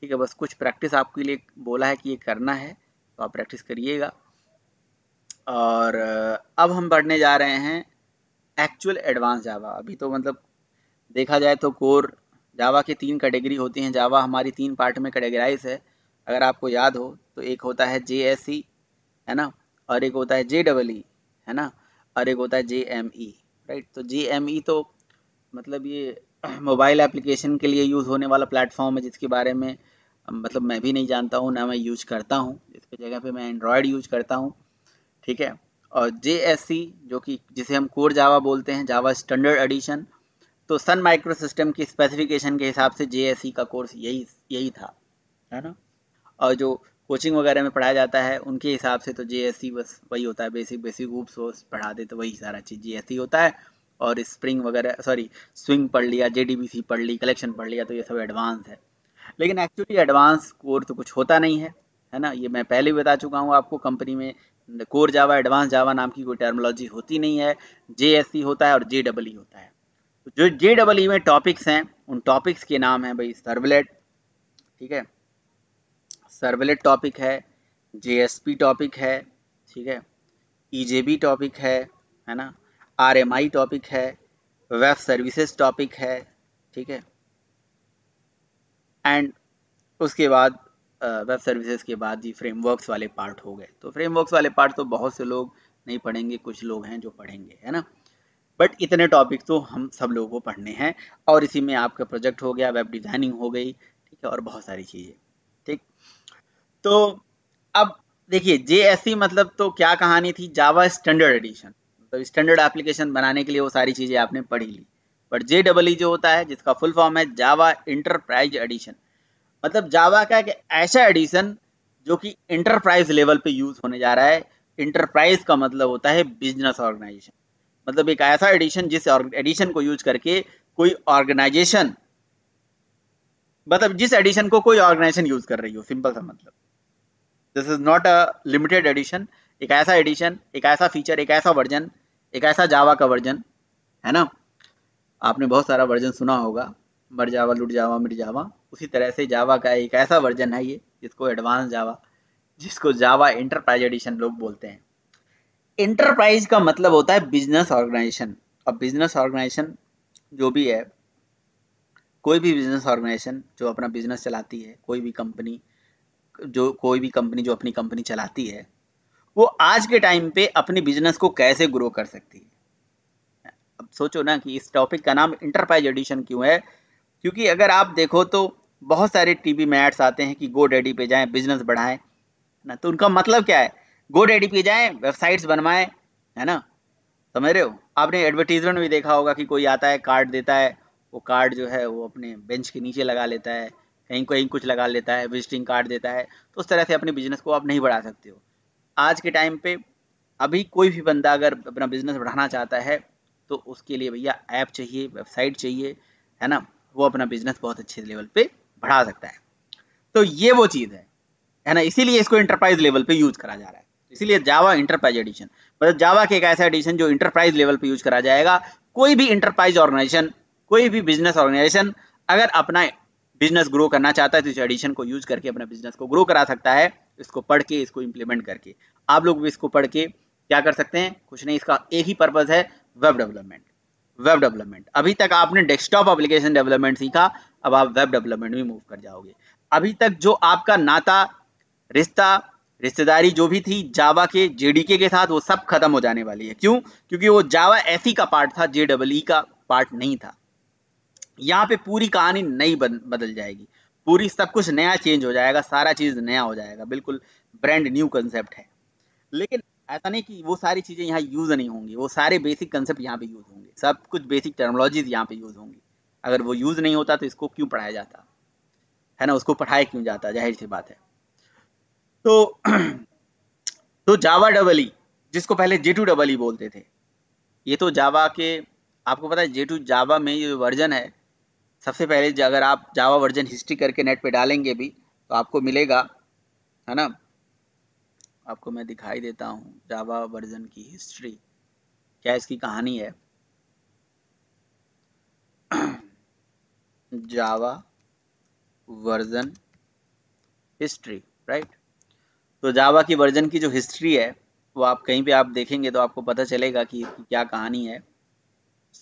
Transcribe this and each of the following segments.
ठीक है बस कुछ प्रैक्टिस आपके लिए बोला है कि ये करना है तो आप प्रैक्टिस करिएगा और अब हम बढ़ने जा रहे हैं एक्चुअल एडवांस जावा अभी तो मतलब देखा जाए तो कोर जावा के तीन कैटेगरी होती हैं जावा हमारी तीन पार्ट में कैटेगराइज है अगर आपको याद हो तो एक होता है जे एस सी है ना और एक होता है जे डबल ई है ना और एक होता है जे एम ई राइट तो जे एम ई तो मतलब ये मोबाइल एप्लीकेशन के लिए यूज़ होने वाला प्लेटफॉर्म है जिसके बारे में मतलब मैं भी नहीं जानता हूँ ना मैं यूज करता हूँ इसकी जगह पे मैं एंड्रॉयड यूज करता हूँ ठीक है और जे जो कि जिसे हम कोर जावा बोलते हैं जावा स्टैंडर्ड एडिशन तो सन माइक्रो सिस्टम की स्पेसिफिकेशन के हिसाब से जे का कोर्स यही यही था है ना और जो कोचिंग वगैरह में पढ़ाया जाता है उनके हिसाब से तो जे बस वही होता है बेसिक बेसिक ग्रूप्स वो पढ़ा दे तो वही सारा चीज़ जे होता है और स्प्रिंग वगैरह सॉरी स्विंग पढ़ लिया जे पढ़ ली कलेक्शन पढ़ लिया तो ये सब एडवांस है लेकिन एक्चुअली एडवांस कोर तो कुछ होता नहीं है है ना ये मैं पहले भी बता चुका हूँ आपको कंपनी में कोर जावा एडवांस जावा नाम की कोई टर्मोलॉजी होती नहीं है जे होता है और जे ई e होता है तो जो जे डबल ई में टॉपिक्स हैं उन टॉपिक्स के नाम हैं भाई सर्वलेट ठीक है सर्वलेट टॉपिक है जे टॉपिक है ठीक है ई e टॉपिक है है ना आरएमआई टॉपिक है वेब सर्विसेज टॉपिक है ठीक है एंड उसके बाद वेब सर्विसेज के बाद जी फ्रेमवर्क्स वाले पार्ट हो गए तो फ्रेमवर्क्स वाले पार्ट तो बहुत से लोग नहीं पढ़ेंगे कुछ लोग हैं जो पढ़ेंगे है ना बट इतने टॉपिक तो हम सब लोगों को पढ़ने हैं और इसी में आपका प्रोजेक्ट हो गया वेब डिज़ाइनिंग हो गई ठीक है और बहुत सारी चीज़ें ठीक तो अब देखिए जे मतलब तो क्या कहानी थी जावा स्टैंडर्ड एडिशन मतलब स्टैंडर्ड एप्लीकेशन बनाने के लिए वो सारी चीज़ें आपने पढ़ी ली बट जे डबल ई जो होता है जिसका फुल फॉर्म है जावा इंटरप्राइज एडिशन मतलब जावा का एक ऐसा एडिशन जो कि इंटरप्राइज लेवल पे यूज़ होने जा रहा है इंटरप्राइज का मतलब होता है बिजनेस ऑर्गेनाइजेशन मतलब एक ऐसा एडिशन जिस एडिशन को यूज करके कोई ऑर्गेनाइजेशन मतलब जिस एडिशन को कोई ऑर्गेनाइजेशन यूज कर रही हो सिंपल सा मतलब this is not a limited edition एक ऐसा एडिशन एक ऐसा फीचर एक ऐसा वर्जन एक ऐसा जावा का वर्जन है ना आपने बहुत सारा वर्जन सुना होगा मर जावा लुट जावा मिट जावा उसी तरह से जावा का एक ऐसा वर्जन है ये जिसको एडवांस जावा जिसको जावा इंटरप्राइज एडिशन लोग बोलते हैं इंटरप्राइज का मतलब होता है बिजनेस ऑर्गेनाइजेशन अब बिजनेस ऑर्गेनाइजेशन जो भी है कोई भी बिजनेस ऑर्गेनाइजेशन जो अपना बिजनेस चलाती है कोई भी कंपनी जो कोई भी कंपनी जो अपनी कंपनी चलाती है वो आज के टाइम पे अपने बिजनेस को कैसे ग्रो कर सकती है अब सोचो ना कि इस टॉपिक का नाम इंटरप्राइज एडिशन क्यों है क्योंकि अगर आप देखो तो बहुत सारे टीवी में एड्स आते हैं कि गो डैडी पे जाएं बिजनेस बढ़ाएं ना तो उनका मतलब क्या है गो डैडी पे जाएं वेबसाइट्स बनवाएं है ना समझ रहे हो आपने एडवर्टीजमेंट भी देखा होगा कि कोई आता है कार्ड देता है वो कार्ड जो है वो अपने बेंच के नीचे लगा लेता है कहीं कहीं कुछ लगा लेता है विजिटिंग कार्ड देता है तो उस तरह से अपने बिजनेस को आप नहीं बढ़ा सकते हो आज के टाइम पे अभी कोई भी बंदा अगर अपना बिजनेस बढ़ाना चाहता है तो उसके लिए भैया ऐप चाहिए वेबसाइट चाहिए है ना वो अपना बिजनेस बहुत अच्छे लेवल पे बढ़ा सकता है तो ये वो चीज़ है है ना इसीलिए इसको इंटरप्राइज लेवल पे यूज करा जा रहा है इसीलिए जावा इंटरप्राइज एडिशन मतलब जावा के एक ऐसा एडिशन जो इंटरप्राइज लेवल पे यूज करा जाएगा कोई भी इंटरप्राइज ऑर्गेनाइजेशन कोई भी बिजनेस ऑर्गेनाइजेशन अगर अपना बिजनेस ग्रो करना चाहता है तो इस एडिशन को यूज करके अपना बिजनेस को ग्रो करा सकता है इसको पढ़ के इसको इम्प्लीमेंट करके आप लोग भी इसको पढ़ के क्या कर सकते हैं कुछ नहीं इसका एक ही पर्पज़ है वेब डेवलपमेंट वेब डेवलपमेंट अभी तक आपने डेस्कटॉप एप्लीकेशन डेवलपमेंट सीखा अब आप वेब डेवलपमेंट में मूव कर जाओगे अभी तक जो आपका नाता रिश्ता रिश्तेदारी जो भी थी जावा के जेडीके के साथ वो सब खत्म हो जाने वाली है क्यों क्योंकि वो जावा एसी e का पार्ट था जे डबल ई का पार्ट नहीं था यहाँ पे पूरी कहानी नई बदल जाएगी पूरी सब कुछ नया चेंज हो जाएगा सारा चीज़ नया हो जाएगा बिल्कुल ब्रांड न्यू कंसेप्ट है लेकिन ऐसा नहीं कि वो सारी चीज़ें यहाँ यूज़ नहीं होंगी वो सारे बेसिक कंसेप्ट यहाँ पे यूज़ होंगे सब कुछ बेसिक टर्मोलॉजीज यहाँ पे यूज़ होंगी अगर वो यूज़ नहीं होता तो इसको क्यों पढ़ाया जाता है ना उसको पढ़ाया क्यों जाता जाहिर सी बात है तो तो जावा डबल ई जिसको पहले जे टू डबल ई बोलते थे ये तो जावा के आपको पता है जे टू जावा में ये वर्जन है सबसे पहले अगर आप जावा वर्जन हिस्ट्री करके नेट पे डालेंगे भी तो आपको मिलेगा है ना आपको मैं दिखाई देता हूँ जावा वर्जन की हिस्ट्री क्या इसकी कहानी है जावा वर्जन हिस्ट्री राइट तो जावा की वर्जन की जो हिस्ट्री है वो आप कहीं पे आप देखेंगे तो आपको पता चलेगा कि क्या कहानी है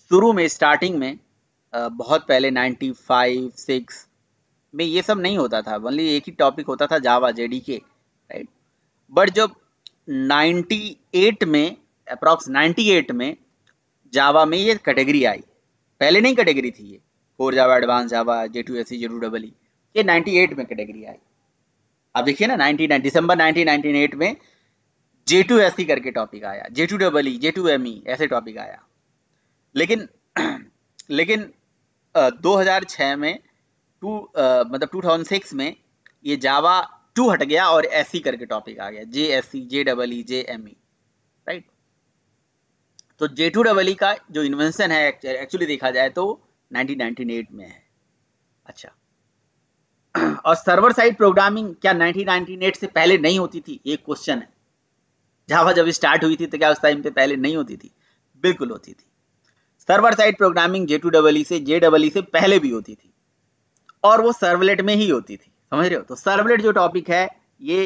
शुरू में स्टार्टिंग में बहुत पहले 95, 6 में ये सब नहीं होता था ओनली एक ही टॉपिक होता था Java J D K right but जब 98 में अप्रॉक्स 98 में जावा में ये कैटेगरी आई पहले नहीं कैटेगरी थी ये core Java advance Java J two S C J two double E ये 98 में कैटेगरी आई अब देखिए ना 99 दिसंबर 1998 में जे टू एस सी करके टॉपिक आया J two double E J two M E ऐसे टॉपिक आया लेकिन लेकिन 2006 में टू मतलब 2006 में ये जावा टू हट गया और एस करके टॉपिक आ गया J S C J double E J M E right तो जे टू डबल ई का जो इन्वेंशन है एक्चुअली देखा जाए तो 1998 में है अच्छा और सर्वर साइड प्रोग्रामिंग क्या 1998 से पहले नहीं होती थी एक क्वेश्चन है जावा जब स्टार्ट हुई थी तो क्या उस टाइम पे पहले नहीं होती थी बिल्कुल होती थी server side programming J two double E से जे डबल ई से पहले भी होती थी और वो सर्वलेट में ही होती थी समझ रहे हो तो सर्वलेट जो टॉपिक है ये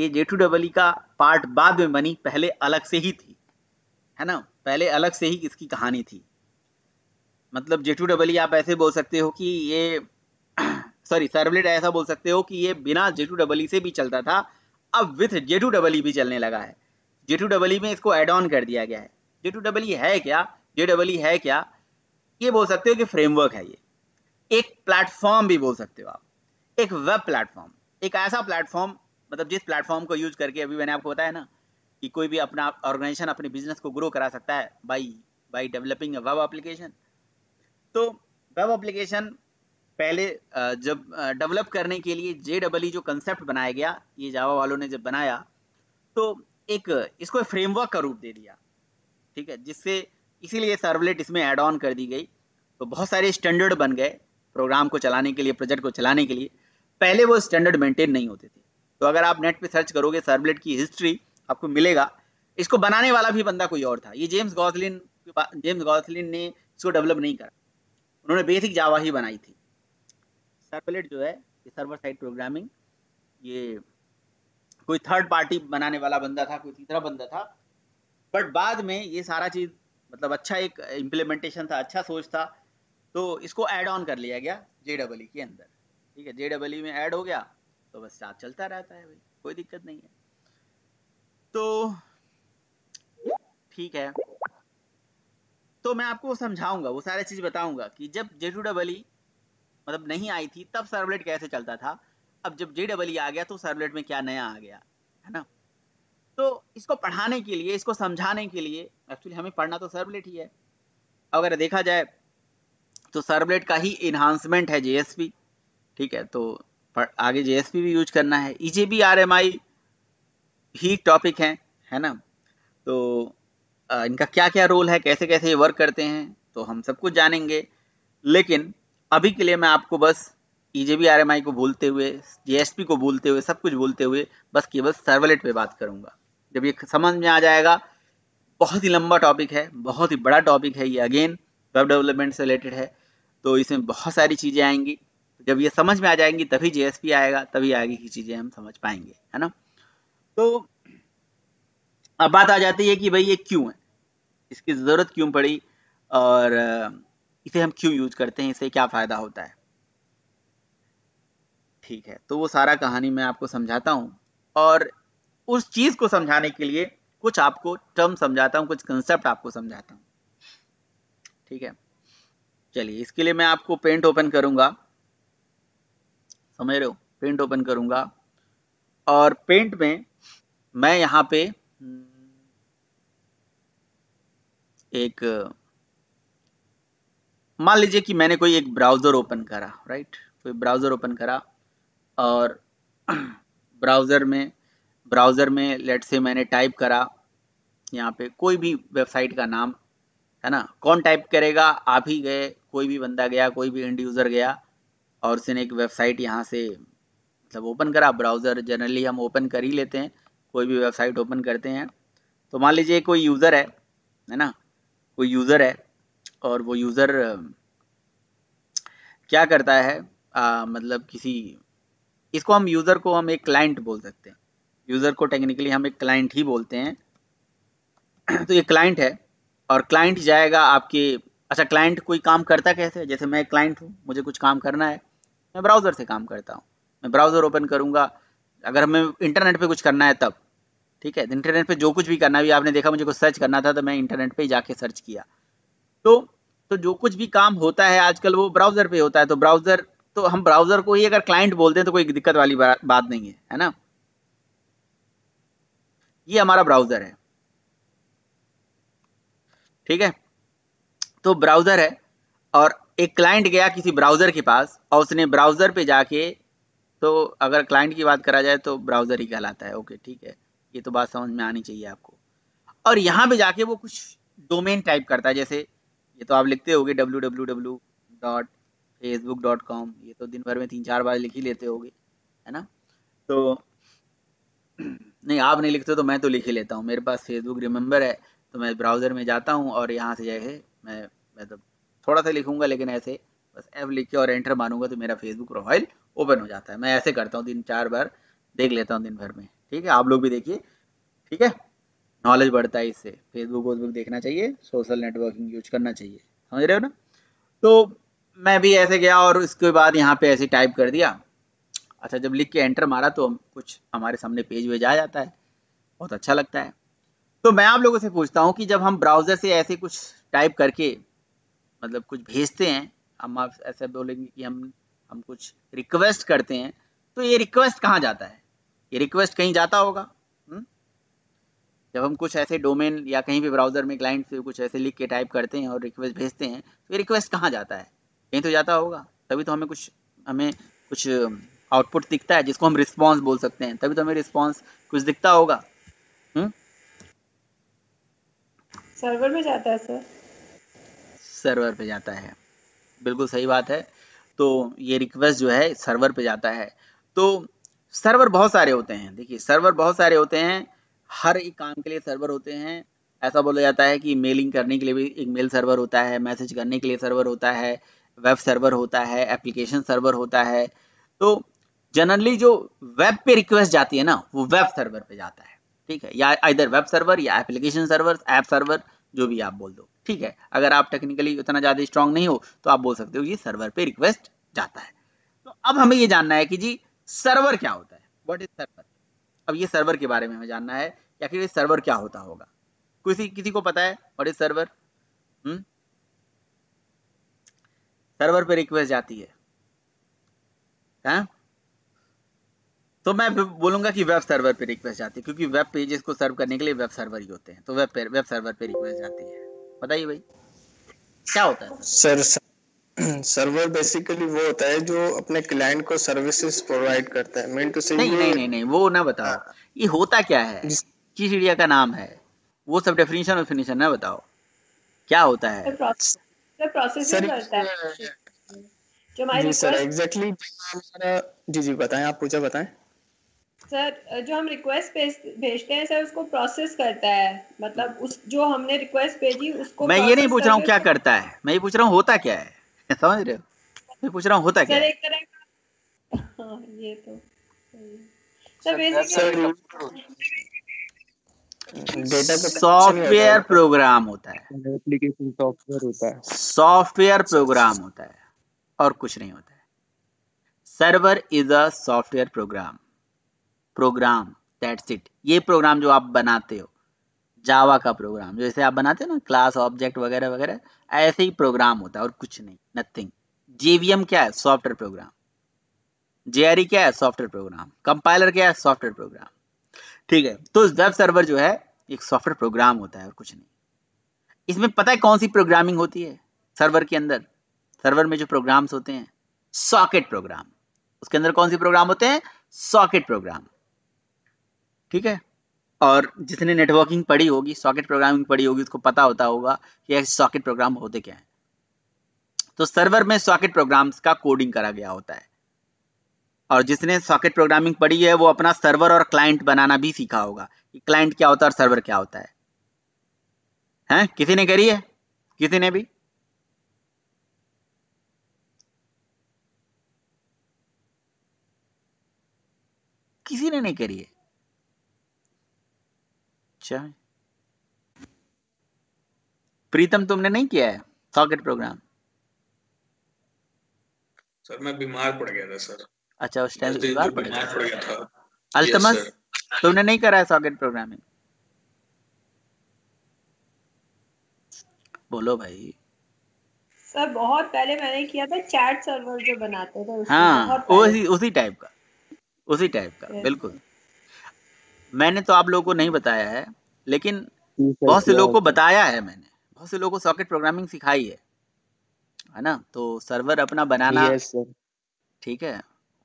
ये जे टू डबल ई का पार्ट बाद में बनी पहले अलग से ही थी है ना पहले अलग से ही इसकी कहानी थी मतलब जे टू डबल ई आप ऐसे बोल सकते हो कि ये सॉरी सर्वलेट ऐसा बोल सकते हो कि ये बिना जे टू डबल ई से भी चलता था अब with J two double E भी चलने लगा है जे टू डबल ई में इसको एड ऑन कर दिया गया है जे टू डबल ई है क्या जे डबल ई है क्या ये बोल सकते हो कि फ्रेमवर्क है ये एक प्लेटफॉर्म भी बोल सकते हो आप एक वेब प्लेटफॉर्म एक ऐसा प्लेटफॉर्म मतलब जिस प्लेटफॉर्म को यूज करके अभी मैंने आपको बताया ना कि कोई भी अपना ऑर्गेनाइजेशन अपने बिजनेस को ग्रो करा सकता है by by developing web application तो वेब एप्लीकेशन पहले जब डेवलप करने के लिए जे डबल ई जो कंसेप्ट बनाया गया ये जावा वालों ने जब बनाया तो एक इसको फ्रेमवर्क का रूप दे दिया ठीक है जिससे इसीलिए सर्वलेट इसमें ऐड ऑन कर दी गई तो बहुत सारे स्टैंडर्ड बन गए प्रोग्राम को चलाने के लिए प्रोजेक्ट को चलाने के लिए पहले वो स्टैंडर्ड मेंटेन नहीं होते थे तो अगर आप नेट पे सर्च करोगे सर्वलेट की हिस्ट्री आपको मिलेगा इसको बनाने वाला भी बंदा कोई और था ये जेम्स गौसलिन जेम्स गौसलिन ने इसको डेवलप नहीं करा उन्होंने बेसिक जावा ही बनाई थी सर्वलेट जो है ये सर्वर साइड प्रोग्रामिंग ये कोई थर्ड पार्टी बनाने वाला बंदा था कोई तीसरा बंदा था बट बाद में ये सारा चीज़ मतलब अच्छा एक इम्प्लीमेंटेशन था अच्छा सोच था तो इसको ऐड ऑन कर लिया गया जे डबल ई के अंदर ठीक है जे डबल ई में ऐड हो गया तो बस स्टाफ चलता रहता है भाई कोई दिक्कत नहीं है तो ठीक है तो मैं आपको समझाऊंगा वो सारी चीज़ बताऊंगा कि जब जे टू डबल ई मतलब नहीं आई थी तब सर्वलेट कैसे चलता था अब जब जे डबल ई आ गया तो सर्वलेट में क्या नया आ गया है ना तो इसको पढ़ाने के लिए इसको समझाने के लिए एक्चुअली हमें पढ़ना तो सर्वलेट ही है अगर देखा जाए तो सर्वलेट का ही इन्हांसमेंट है जेएसपी ठीक है तो आगे जेएसपी भी यूज करना है एम e आरएमआई ही टॉपिक है है ना तो इनका क्या क्या रोल है कैसे कैसे ये वर्क करते हैं तो हम सब कुछ जानेंगे लेकिन अभी के लिए मैं आपको बस एम e आरएमआई को बोलते हुए जेएसपी को बोलते हुए सब कुछ बोलते हुए बस केवल सर्वलेट पे बात करूंगा जब ये समझ में आ जाएगा बहुत ही लंबा टॉपिक है बहुत ही बड़ा टॉपिक है ये अगेन वेब डेवलपमेंट से रिलेटेड है तो इसमें बहुत सारी चीज़ें आएंगी जब ये समझ में आ जाएंगी तभी जे आएगा तभी आगे की चीज़ें हम समझ पाएंगे है ना तो अब बात आ जाती है कि भाई ये क्यों है इसकी ज़रूरत क्यों पड़ी और इसे हम क्यों यूज करते हैं इसे क्या फ़ायदा होता है ठीक है तो वो सारा कहानी मैं आपको समझाता हूँ और उस चीज को समझाने के लिए कुछ आपको टर्म समझाता हूँ कुछ कंसेप्ट आपको समझाता हूँ ठीक है चलिए इसके लिए मैं आपको पेंट ओपन करूंगा समझ रहे हो पेंट ओपन करूंगा और पेंट में मैं यहाँ पे एक मान लीजिए कि मैंने कोई एक ब्राउज़र ओपन करा राइट कोई ब्राउज़र ओपन करा और ब्राउज़र में ब्राउज़र में लेट से मैंने टाइप करा यहाँ पे कोई भी वेबसाइट का नाम है ना कौन टाइप करेगा आप ही गए कोई भी बंदा गया कोई भी एंड यूज़र गया और उसने एक वेबसाइट यहाँ से मतलब ओपन करा ब्राउज़र जनरली हम ओपन कर ही लेते हैं कोई भी वेबसाइट ओपन करते हैं तो मान लीजिए कोई यूज़र है है ना कोई यूज़र है और वो यूज़र क्या करता है आ, मतलब किसी इसको हम यूज़र को हम एक क्लाइंट बोल सकते हैं यूज़र को टेक्निकली हम एक क्लाइंट ही बोलते हैं तो ये क्लाइंट है और क्लाइंट जाएगा आपके अच्छा क्लाइंट कोई काम करता कैसे जैसे मैं क्लाइंट हूँ मुझे कुछ काम करना है मैं ब्राउज़र से काम करता हूँ मैं ब्राउज़र ओपन करूँगा अगर हमें इंटरनेट पर कुछ करना है तब ठीक है इंटरनेट पे जो कुछ भी करना भी आपने देखा मुझे कुछ सर्च करना था तो मैं इंटरनेट पे ही जाके सर्च किया तो तो जो कुछ भी काम होता है आजकल वो ब्राउज़र पे होता है तो ब्राउज़र तो हम ब्राउज़र को ही अगर क्लाइंट बोलते हैं तो कोई दिक्कत वाली बात नहीं है है ना ये हमारा ब्राउजर है ठीक है तो ब्राउजर है और एक क्लाइंट गया किसी ब्राउजर के पास और उसने ब्राउजर पे जाके तो अगर क्लाइंट की बात करा जाए तो ब्राउजर ही कहलाता है ओके ठीक है ये तो बात समझ में आनी चाहिए आपको और यहाँ पे जाके वो कुछ डोमेन टाइप करता है जैसे ये तो आप लिखते हो W W W dot Facebook dot com ये तो दिन भर में तीन चार बार लिख ही लेते हो है ना तो नहीं आप नहीं लिखते तो मैं तो लिख ही लेता हूँ मेरे पास फेसबुक रिमेंबर है तो मैं ब्राउज़र में जाता हूँ और यहाँ से जैसे मैं मतलब तो थोड़ा सा लिखूंगा लेकिन ऐसे बस ऐप लिख के और एंटर मारूंगा तो मेरा फेसबुक प्रोफाइल ओपन हो जाता है मैं ऐसे करता हूँ तीन चार बार देख लेता हूँ दिन भर में ठीक है आप लोग भी देखिए ठीक है नॉलेज बढ़ता है इससे फेसबुक वोसबुक देखना चाहिए सोशल नेटवर्किंग यूज करना चाहिए समझ रहे हो ना तो मैं भी ऐसे गया और उसके बाद यहाँ पे ऐसे टाइप कर दिया अच्छा जब लिख के एंटर मारा तो हम कुछ हमारे सामने पेज वेज आ जाता है बहुत अच्छा लगता है तो मैं आप लोगों से पूछता हूँ कि जब हम ब्राउज़र से ऐसे कुछ टाइप करके मतलब कुछ भेजते हैं हम आप ऐसे बोलेंगे कि हम हम कुछ रिक्वेस्ट करते हैं तो ये रिक्वेस्ट कहाँ जाता है ये रिक्वेस्ट कहीं जाता होगा हुँ? हम्म? जब हम कुछ ऐसे डोमेन या कहीं भी ब्राउज़र में क्लाइंट से कुछ ऐसे लिख के टाइप करते हैं और रिक्वेस्ट भेजते हैं तो ये रिक्वेस्ट कहाँ जाता है कहीं तो जाता होगा तभी तो हमें कुछ हमें कुछ आउटपुट दिखता है जिसको हम रिस्पॉन्स बोल सकते हैं तभी तो हमें रिस्पॉन्स कुछ दिखता होगा सर्वर हम्म? में जाता है सर सर्वर पे जाता है बिल्कुल सही बात है तो ये रिक्वेस्ट जो है सर्वर पे जाता है तो सर्वर बहुत सारे होते हैं देखिए सर्वर बहुत सारे होते हैं हर एक काम के लिए सर्वर होते हैं ऐसा बोला जाता है कि मेलिंग करने के लिए भी एक मेल सर्वर होता है मैसेज करने के लिए सर्वर होता है वेब सर्वर होता है एप्लीकेशन सर्वर होता है तो जनरली जो वेब पे रिक्वेस्ट जाती है ना वो वेब सर्वर पे जाता है ठीक है या इधर वेब सर्वर या एप्लीकेशन सर्वर ऐप सर्वर जो भी आप बोल दो ठीक है अगर आप टेक्निकली उतना ज़्यादा स्ट्रांग नहीं हो तो आप बोल सकते हो ये सर्वर पे रिक्वेस्ट जाता है तो अब हमें ये जानना है कि जी सर्वर क्या होता है वॉट इज सर्वर अब ये सर्वर के बारे में हमें जानना है या फिर सर्वर क्या होता होगा किसी किसी को पता है वॉट इज सर्वर सर्वर पे रिक्वेस्ट जाती है हा? तो मैं बोलूंगा कि वेब सर्वर पे रिक्वेस्ट जाती है क्योंकि वेब पेजेस को सर्व करने के लिए वेब सर्वर ही होते हैं तो वेब पर वेब सर्वर पे रिक्वेस्ट जाती है बताइए भाई क्या होता है सर सर्वर बेसिकली वो होता है जो अपने क्लाइंट को सर्विसेज प्रोवाइड करता है मेन टू से नहीं नहीं नहीं वो ना बताओ हाँ। ये होता क्या है किस एरिया का नाम है वो सब डेफिनेशन और फिनिशन ना बताओ क्या होता है प्रोसेसिंग करता है जो हमारी जी सर एग्जैक्टली जी जी बताएं आप पूछा बताएं सर जो हम रिक्वेस्ट भेजते हैं सर उसको प्रोसेस करता है मतलब उस जो हमने रिक्वेस्ट भेजी उसको मैं ये नहीं पूछ रहा हूँ क्या करता है मैं ये पूछ रहा हूँ होता क्या है समझ रहे हो मैं पूछ रहा हूँ होता क्या सर एक तरह हाँ, ये तो सॉफ्टवेयर प्रोग्राम होता है एप्लीकेशन सॉफ्टवेयर होता है सॉफ्टवेयर प्रोग्राम होता है और कुछ नहीं होता है server is a software program program that's it ये प्रोग्राम जो आप बनाते हो जावा का प्रोग्राम जैसे आप बनाते हो ना क्लास ऑब्जेक्ट वगैरह वगैरह ऐसे ही प्रोग्राम होता है और कुछ नहीं नथिंग जेवीएम क्या है सॉफ्टवेयर प्रोग्राम जेआरई क्या है सॉफ्टवेयर प्रोग्राम कंपाइलर क्या है सॉफ्टवेयर प्रोग्राम ठीक है तो वेब सर्वर जो है एक सॉफ्टवेयर प्रोग्राम होता है और कुछ नहीं इसमें पता है कौन सी प्रोग्रामिंग होती है सर्वर के अंदर सर्वर में जो प्रोग्राम्स होते हैं सॉकेट प्रोग्राम उसके अंदर कौन से प्रोग्राम होते हैं सॉकेट प्रोग्राम ठीक है और जिसने नेटवर्किंग पढ़ी होगी सॉकेट प्रोग्रामिंग पढ़ी होगी उसको पता होता होगा कि सॉकेट प्रोग्राम होते क्या हैं तो सर्वर में सॉकेट प्रोग्राम्स का कोडिंग करा गया होता है और जिसने सॉकेट प्रोग्रामिंग पढ़ी है वो अपना सर्वर और क्लाइंट बनाना भी सीखा होगा कि क्लाइंट क्या होता है और सर्वर क्या होता है हैं किसी ने करी है किसी ने भी किसी ने नहीं करी है अच्छा प्रीतम तुमने नहीं किया है सॉकेट प्रोग्राम सर मैं बीमार पड़ गया था सर अच्छा उस टाइम बीमार पड़ गया था अल्तमस तुमने नहीं करा है सॉकेट प्रोग्रामिंग बोलो भाई सर बहुत पहले मैंने किया था चैट सर्वर जो बनाते थे हाँ उसी उसी टाइप का उसी टाइप का बिल्कुल मैंने तो आप लोगों को नहीं बताया है लेकिन बहुत से लोगों को बताया है मैंने बहुत से लोगों को सॉकेट प्रोग्रामिंग सिखाई है है ना तो सर्वर अपना बनाना ठीक है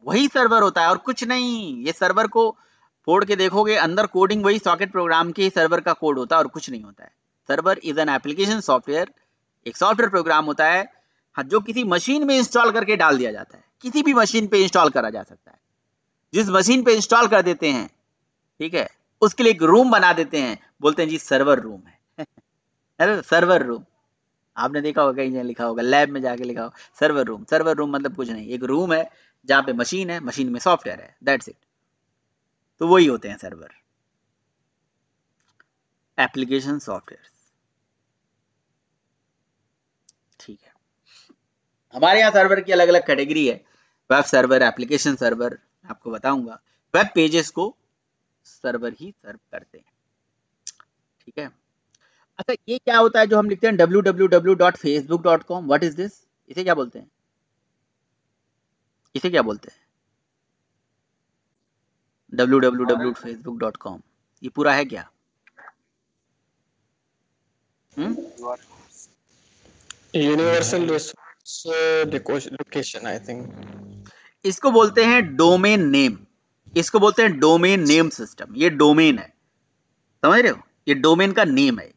वही सर्वर होता है और कुछ नहीं ये सर्वर को फोड़ के देखोगे अंदर कोडिंग वही सॉकेट प्रोग्राम के सर्वर का कोड होता है और कुछ नहीं होता है server is an application software एक सॉफ्टवेयर प्रोग्राम होता है हाँ, जो किसी मशीन में इंस्टॉल करके डाल दिया जाता है किसी भी मशीन पे इंस्टॉल करा जा सकता है जिस मशीन पे इंस्टॉल कर देते हैं ठीक है उसके लिए एक रूम बना देते हैं बोलते हैं जी सर्वर रूम है सर्वर रूम आपने देखा होगा कहीं लिखा होगा लैब में जाके लिखा होगा सर्वर रूम सर्वर रूम मतलब कुछ नहीं एक रूम है जहां पे मशीन है मशीन में सॉफ्टवेयर है दैट्स इट तो वही होते हैं सर्वर एप्लीकेशन सॉफ्टवेयर ठीक है हमारे यहाँ सर्वर की अलग अलग कैटेगरी है वेब सर्वर एप्लीकेशन सर्वर आपको बताऊंगा वेब पेजेस को सर्वर ही सर्व करते हैं ठीक है अच्छा ये क्या होता है जो हम लिखते हैं W W W dot Facebook dot com what is this इसे क्या बोलते हैं इसे क्या बोलते हैं W W W Facebook dot com ये पूरा है क्या universal resource location I think इसको बोलते हैं डोमेन नेम इसको बोलते हैं डोमेन नेम सिस्टम ये डोमेन है समझ रहे हो ये डोमेन का नेम है एक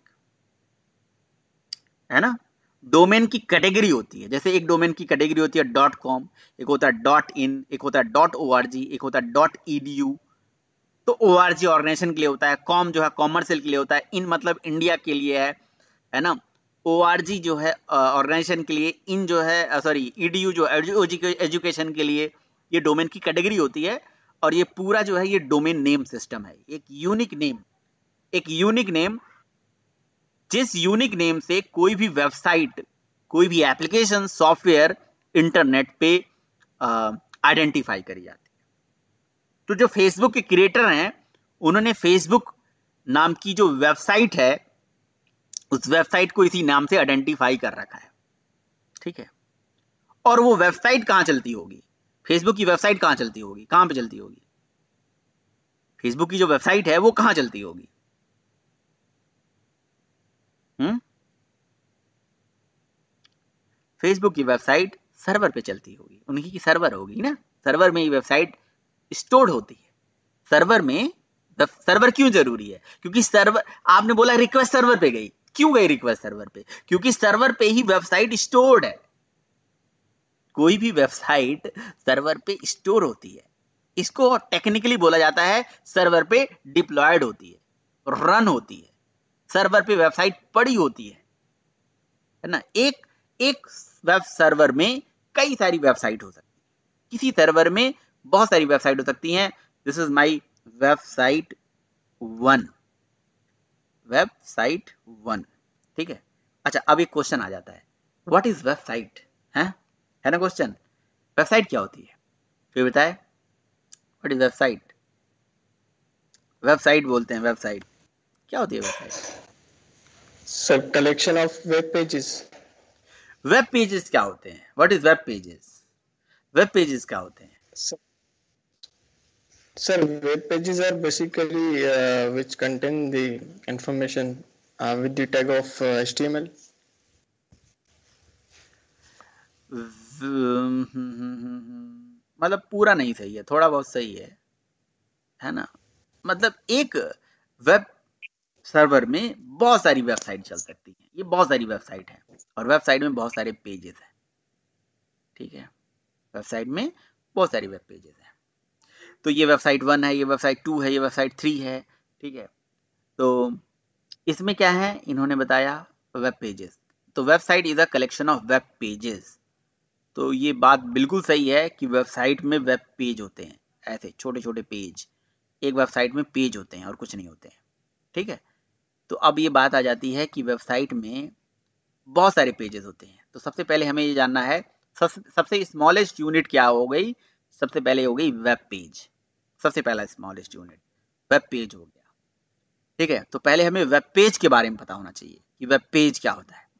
है ना डोमेन की कैटेगरी होती है जैसे एक डोमेन की कैटेगरी होती है डॉट कॉम एक होता है डॉट इन एक होता है डॉट ओ एक होता है डॉट ई तो ओ आर जी ऑर्गेनाइजेशन के लिए होता है कॉम जो है कॉमर्शियल के लिए होता है इन मतलब इंडिया के लिए है है ना ओ आर जी जो है ऑर्गेनाइजेशन के लिए इन जो है सॉरी ई डी यू जो एजुकेशन के लिए ये डोमेन की कैटेगरी होती है और ये पूरा जो है ये डोमेन नेम सिस्टम है एक यूनिक नेम एक यूनिक नेम जिस यूनिक नेम से कोई भी वेबसाइट कोई भी एप्लीकेशन सॉफ्टवेयर इंटरनेट पे आइडेंटिफाई करी जाती है तो जो फेसबुक के क्रिएटर हैं उन्होंने फेसबुक नाम की जो वेबसाइट है उस वेबसाइट को इसी नाम से आइडेंटिफाई कर रखा है ठीक है और वो वेबसाइट कहाँ चलती होगी फेसबुक की वेबसाइट कहाँ चलती होगी कहाँ पे चलती होगी फेसबुक की जो वेबसाइट है वो कहाँ चलती होगी फेसबुक हम्म? की वेबसाइट सर्वर पे चलती होगी उनकी की सर्वर होगी ना सर्वर में ये वेबसाइट स्टोर्ड होती है सर्वर में सर्वर क्यों जरूरी है क्योंकि सर्वर आपने बोला रिक्वेस्ट सर्वर पे गई क्यों गई रिक्वेस्ट सर्वर पे क्योंकि सर्वर पे ही वेबसाइट स्टोर्ड है कोई भी वेबसाइट सर्वर पे स्टोर होती है इसको टेक्निकली बोला जाता है सर्वर पे डिप्लॉयड होती है रन होती है सर्वर पे वेबसाइट पड़ी होती है है ना एक एक वेब सर्वर में कई सारी वेबसाइट हो सकती है किसी सर्वर में बहुत सारी वेबसाइट हो सकती हैं this is my website one website one ठीक है अच्छा अब एक क्वेश्चन आ जाता है व्हाट इज वेबसाइट है है ना क्वेश्चन वेबसाइट क्या होती है कोई बताए व्हाट इज वेबसाइट वेबसाइट बोलते हैं वेबसाइट क्या होती है website sir collection of web pages web pages क्या होते हैं what is web pages web pages क्या होते हैं sir web pages are basically which contain the information with the tag of HTML मतलब पूरा नहीं सही है थोड़ा बहुत सही है है ना मतलब एक वेब सर्वर में बहुत सारी वेबसाइट चल सकती है ये बहुत सारी वेबसाइट है और वेबसाइट में बहुत सारे पेजेस हैं ठीक है वेबसाइट में बहुत सारी वेब पेजेस हैं तो ये वेबसाइट वन है ये वेबसाइट टू है ये वेबसाइट थ्री है ठीक है तो इसमें क्या है इन्होंने बताया वेब पेजेस तो website is a collection of web pages तो ये बात बिल्कुल सही है कि वेबसाइट में वेब पेज होते हैं ऐसे छोटे छोटे पेज एक वेबसाइट में पेज होते हैं और कुछ नहीं होते हैं ठीक है तो अब ये बात आ जाती है कि वेबसाइट में बहुत सारे पेजेस होते हैं तो सबसे पहले हमें ये जानना है सबसे स्मॉलेस्ट यूनिट क्या हो गई सबसे पहले हो गई वेब पेज सबसे पहला स्मॉलेस्ट यूनिट वेब पेज हो गया ठीक है तो पहले हमें वेब पेज के बारे में पता होना चाहिए कि वेब पेज क्या होता है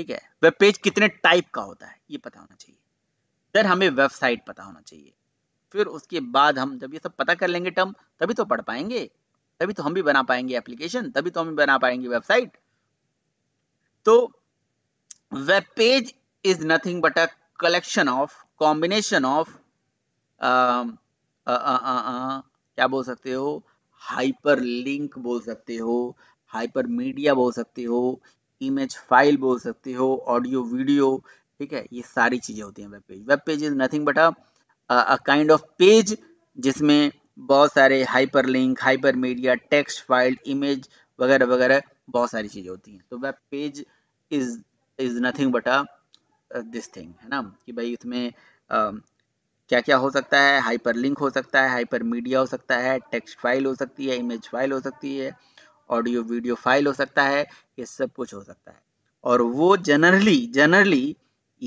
ठीक है वेब पेज कितने टाइप का होता है ये पता होना चाहिए देन हमें वेबसाइट पता होना चाहिए फिर उसके बाद हम जब ये सब पता कर लेंगे टर्म तभी तो पढ़ पाएंगे तभी तो हम भी बना पाएंगे एप्लीकेशन तभी तो हम भी बना पाएंगे वेबसाइट तो web page is nothing but a collection of combination of क्या बोल सकते हो हाइपर लिंक बोल सकते हो हाइपर मीडिया बोल सकते हो इमेज फाइल बोल सकते हो ऑडियो वीडियो ठीक है ये सारी चीज़ें होती हैं web page web page is nothing but a kind of page जिसमें बहुत सारे hyper link hyper media text file image वगैरह वगैरह बहुत सारी चीज़ें होती हैं तो web page is is nothing but a this thing है ना कि भाई इसमें uh, um, क्या क्या हो सकता है हाइपर लिंक हो सकता है हाइपर मीडिया हो सकता है टेक्स्ट फाइल हो सकती है इमेज फाइल हो सकती है ऑडियो वीडियो फाइल हो सकता है ये सब कुछ हो सकता है और वो जनरली जनरली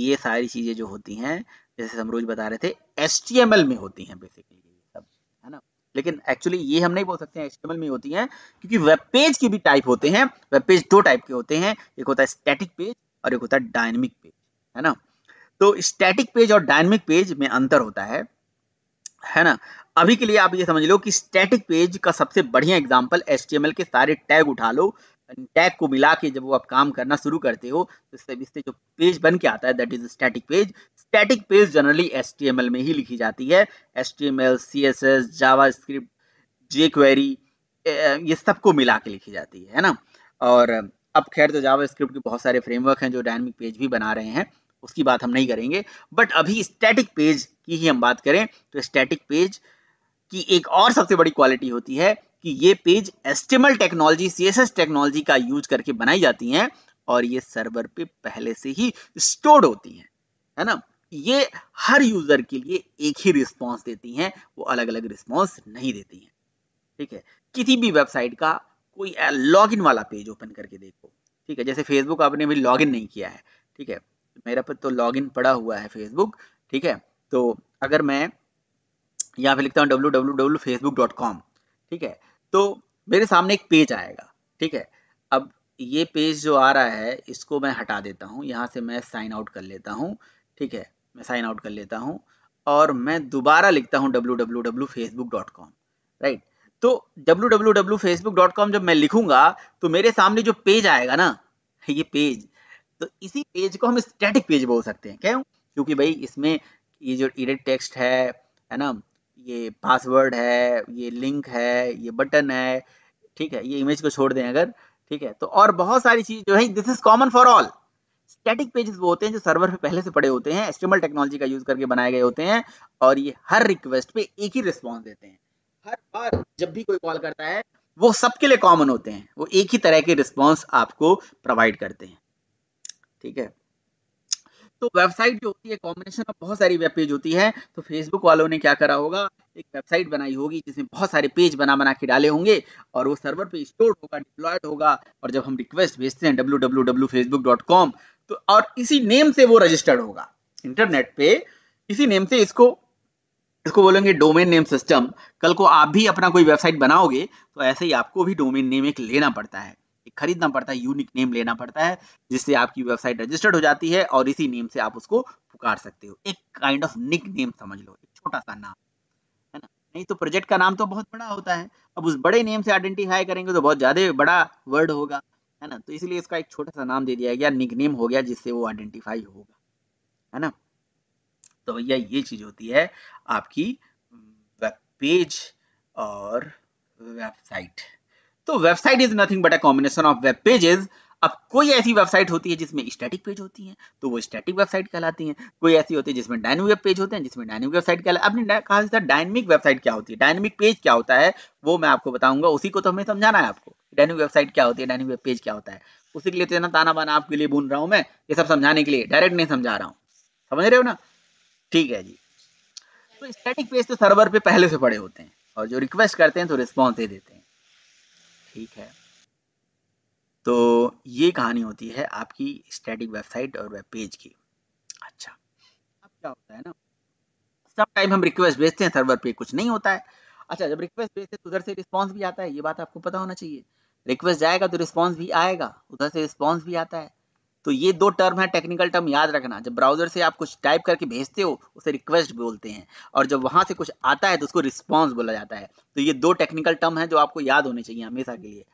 ये सारी चीज़ें जो होती हैं जैसे हम रोज बता रहे थे एस में होती हैं बेसिकली ये सब है ना लेकिन एक्चुअली ये हम नहीं बोल सकते हैं एच में होती हैं क्योंकि वेब पेज के भी टाइप होते हैं वेब पेज दो टाइप के होते हैं एक होता है स्टैटिक पेज और एक होता है डायनेमिक पेज है ना तो स्टैटिक पेज और डायनेमिक पेज में अंतर होता है है ना अभी के लिए आप ये समझ लो कि स्टैटिक पेज का सबसे बढ़िया एग्जाम्पल एस के सारे टैग उठा लो टैग को मिला के जब वो आप काम करना शुरू करते हो तो इससे इससे जो पेज बन के आता है that is static page static page generally H में ही लिखी जाती है H T M L C S S JavaScript jQuery ये सबको मिला के लिखी जाती है ना और अब खैर तो जावा स्क्रिप्ट के बहुत सारे फ्रेमवर्क हैं जो डायनमिक पेज भी बना रहे हैं उसकी बात हम नहीं करेंगे बट अभी स्टैटिक पेज की ही हम बात करें तो स्टैटिक पेज की एक और सबसे बड़ी क्वालिटी होती है कि ये page HTML technology CSS technology का यूज करके बनाई जाती हैं और ये सर्वर पे पहले से ही स्टोर्ड होती हैं है ना ये हर यूजर के लिए एक ही रिस्पांस देती हैं वो अलग अलग रिस्पॉन्स नहीं देती हैं ठीक है किसी भी वेबसाइट का कोई लॉगिन वाला पेज ओपन करके देखो ठीक है जैसे फेसबुक आपने अभी लॉगिन नहीं किया है ठीक है मेरा पर तो लॉगिन पड़ा हुआ है फेसबुक ठीक है तो अगर मैं यहाँ पे लिखता हूँ डब्ल्यू डब्लू ठीक है तो मेरे सामने एक पेज आएगा ठीक है अब ये पेज जो आ रहा है इसको मैं हटा देता हूँ यहाँ से मैं साइन आउट कर लेता हूँ ठीक है मैं साइन आउट कर लेता हूँ और मैं दोबारा लिखता हूँ W W W Facebook dot com right तो W W W Facebook dot com जब मैं लिखूंगा तो मेरे सामने जो पेज आएगा ना ये पेज तो इसी पेज को हम स्टैटिक पेज बोल सकते हैं क्यों क्योंकि भाई इसमें ये जो एडिट टेक्स्ट है है ना ये पासवर्ड है ये लिंक है ये बटन है ठीक है ये इमेज को छोड़ दें अगर ठीक है तो और बहुत सारी चीज जो है this is common for all static pages वो होते हैं जो सर्वर पे पहले से पड़े होते हैं एस्टिमल टेक्नोलॉजी का यूज करके बनाए गए होते हैं और ये हर रिक्वेस्ट पे एक ही रिस्पॉन्स देते हैं हर बार जब भी कोई कॉल करता है वो सबके लिए कॉमन होते हैं वो एक ही तरह के रिस्पॉन्स आपको प्रोवाइड करते हैं ठीक है तो वेबसाइट जो होती है कॉम्बिनेशन ऑफ बहुत सारी वेब पेज होती है तो फेसबुक वालों ने क्या करा होगा एक वेबसाइट बनाई होगी जिसमें बहुत सारे पेज बना बना के डाले होंगे और वो सर्वर पे स्टोर्ड होगा डिप्लॉयड होगा और जब हम रिक्वेस्ट भेजते हैं कॉम तो और इसी नेम से वो रजिस्टर्ड होगा इंटरनेट पे इसी नेम से इसको इसको बोलेंगे डोमेन नेम सिस्टम कल को आप भी अपना कोई वेबसाइट बनाओगे तो ऐसे ही आपको भी डोमेन नेम एक लेना पड़ता है खरीदना पड़ता है यूनिक नेम लेना पड़ता है जिससे आपकी वेबसाइट रजिस्टर्ड हो जाती है और इसी नेम से आप उसको पुकार सकते हो एक काइंड ऑफ निक नेम समझ लो एक छोटा सा नाम है ना नहीं तो प्रोजेक्ट का नाम तो बहुत बड़ा होता है अब उस बड़े नेम से आइडेंटिफाई करेंगे तो बहुत ज्यादा बड़ा वर्ड होगा है ना तो इसलिए इसका एक छोटा सा नाम दे दिया गया निक नेम हो गया जिससे वो आइडेंटिफाई होगा है ना तो भैया ये चीज होती है आपकी वेब पेज और वेबसाइट तो website is nothing but a combination of web pages अब कोई ऐसी वेबसाइट होती है जिसमें स्टैटिक पेज होती है तो वो स्टैटिक वेबसाइट कहलाती है कोई ऐसी होती है जिसमें डायनेमिक वेब पेज होते हैं जिसमें डायनेमिक वेबसाइट कहला आपने कहा था डायनेमिक वेबसाइट क्या होती है डायनेमिक पेज क्या होता है वो मैं आपको बताऊंगा उसी को तो हमें समझाना है आपको डायनेमिक वेबसाइट क्या होती है डायनेमिक वेब पेज क्या होता है उसी के लिए तो ना ताना बाना आपके लिए बुन रहा हूँ मैं ये सब समझाने के लिए डायरेक्ट नहीं समझा रहा हूँ समझ रहे हो ना ठीक है जी तो स्टैटिक पेज तो सर्वर पे पहले से पड़े होते हैं और जो रिक्वेस्ट करते हैं तो रिस्पॉन्स दे देते हैं ठीक है तो ये कहानी होती है आपकी स्टैटिक वेबसाइट और वेब पेज की अच्छा अब क्या होता है ना सब टाइम हम रिक्वेस्ट भेजते हैं सर्वर पे कुछ नहीं होता है अच्छा जब रिक्वेस्ट भेजते हैं तो उधर से रिस्पॉन्स भी आता है ये बात आपको पता होना चाहिए रिक्वेस्ट जाएगा तो रिस्पॉन्स भी आएगा उधर से रिस्पॉन्स भी आता है तो ये दो टर्म है टेक्निकल टर्म याद रखना जब ब्राउजर से आप कुछ टाइप करके भेजते हो उसे रिक्वेस्ट बोलते हैं और जब वहां से कुछ आता है तो उसको रिस्पॉन्स बोला जाता है तो ये दो टेक्निकल टर्म है जो आपको याद होने चाहिए हमेशा के लिए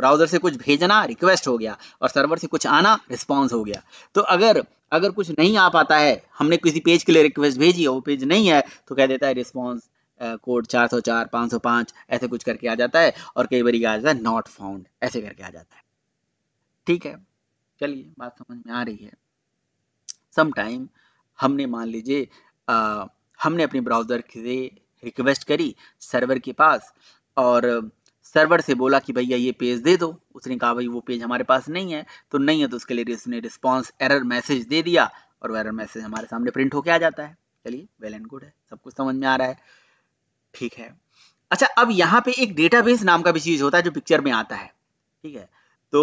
ब्राउजर से कुछ भेजना रिक्वेस्ट हो गया और सर्वर से कुछ आना रिस्पॉन्स हो गया तो अगर अगर कुछ नहीं आ पाता है हमने किसी पेज के लिए रिक्वेस्ट भेजी है वो पेज नहीं है तो कह देता है रिस्पॉन्स कोड uh, 404, 505 ऐसे कुछ करके आ जाता है और कई बार आ जाता है नॉट फाउंड ऐसे करके आ जाता है ठीक है चलिए बात समझ में आ रही है समटाइम हमने मान लीजिए हमने अपने ब्राउज़र से रिक्वेस्ट करी सर्वर के पास और सर्वर से बोला कि भैया ये पेज दे दो उसने कहा भाई वो पेज हमारे पास नहीं है तो नहीं है तो उसके लिए उसने रिस्पॉन्स एरर मैसेज दे दिया और वो एरर मैसेज हमारे सामने प्रिंट होके आ जाता है चलिए वेल एंड गुड है सब कुछ समझ में आ रहा है ठीक है अच्छा अब यहाँ पे एक डेटाबेस नाम का भी चीज होता है जो पिक्चर में आता है ठीक है तो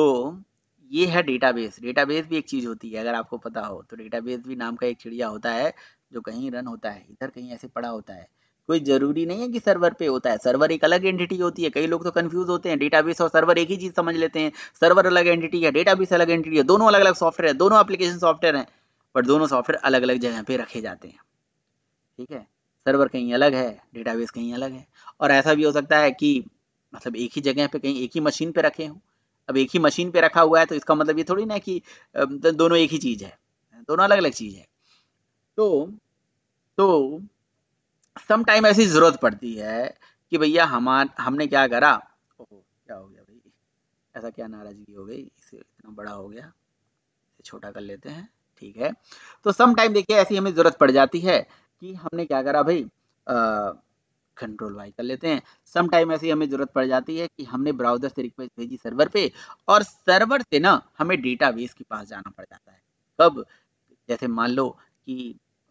ये है डेटाबेस डेटाबेस भी एक चीज़ होती है अगर आपको पता हो तो डेटाबेस भी नाम का एक चिड़िया होता है जो कहीं रन होता है इधर कहीं ऐसे पड़ा होता है कोई जरूरी नहीं है कि सर्वर पे होता है सर्वर एक अलग एंटिटी होती है कई लोग तो कंफ्यूज होते हैं डेटाबेस और सर्वर एक ही चीज़ समझ लेते हैं सर्वर अलग एंटिटी है डेटाबेस अलग एंटिटी है दोनों अलग अलग सॉफ्टवेयर है दोनों एप्लीकेशन सॉफ्टवेयर है बट दोनों सॉफ्टवेयर अलग अलग जगह पे रखे जाते हैं ठीक है सर्वर कहीं अलग है डेटाबेस कहीं अलग है और ऐसा भी हो सकता है कि मतलब एक ही जगह पे कहीं एक ही मशीन पे रखे हों अब एक ही मशीन पे रखा हुआ है तो इसका मतलब ये थोड़ी ना कि दोनों एक ही चीज है दोनों अलग अलग चीज है तो तो टाइम ऐसी जरूरत पड़ती है कि भैया हमार हमने क्या करा ओहो क्या हो गया भाई ऐसा क्या नाराजगी हो गई इसे इतना बड़ा हो गया छोटा कर लेते हैं ठीक है तो सम टाइम देखिए ऐसी हमें जरूरत पड़ जाती है कि हमने क्या करा भाई आ, कंट्रोल वाई कर लेते हैं सम टाइम ऐसी हमें जरूरत पड़ जाती है कि हमने ब्राउजर से रिक्वेस्ट भेजी सर्वर पे और सर्वर से ना हमें डेटाबेस के पास जाना पड़ जाता है कब जैसे मान लो कि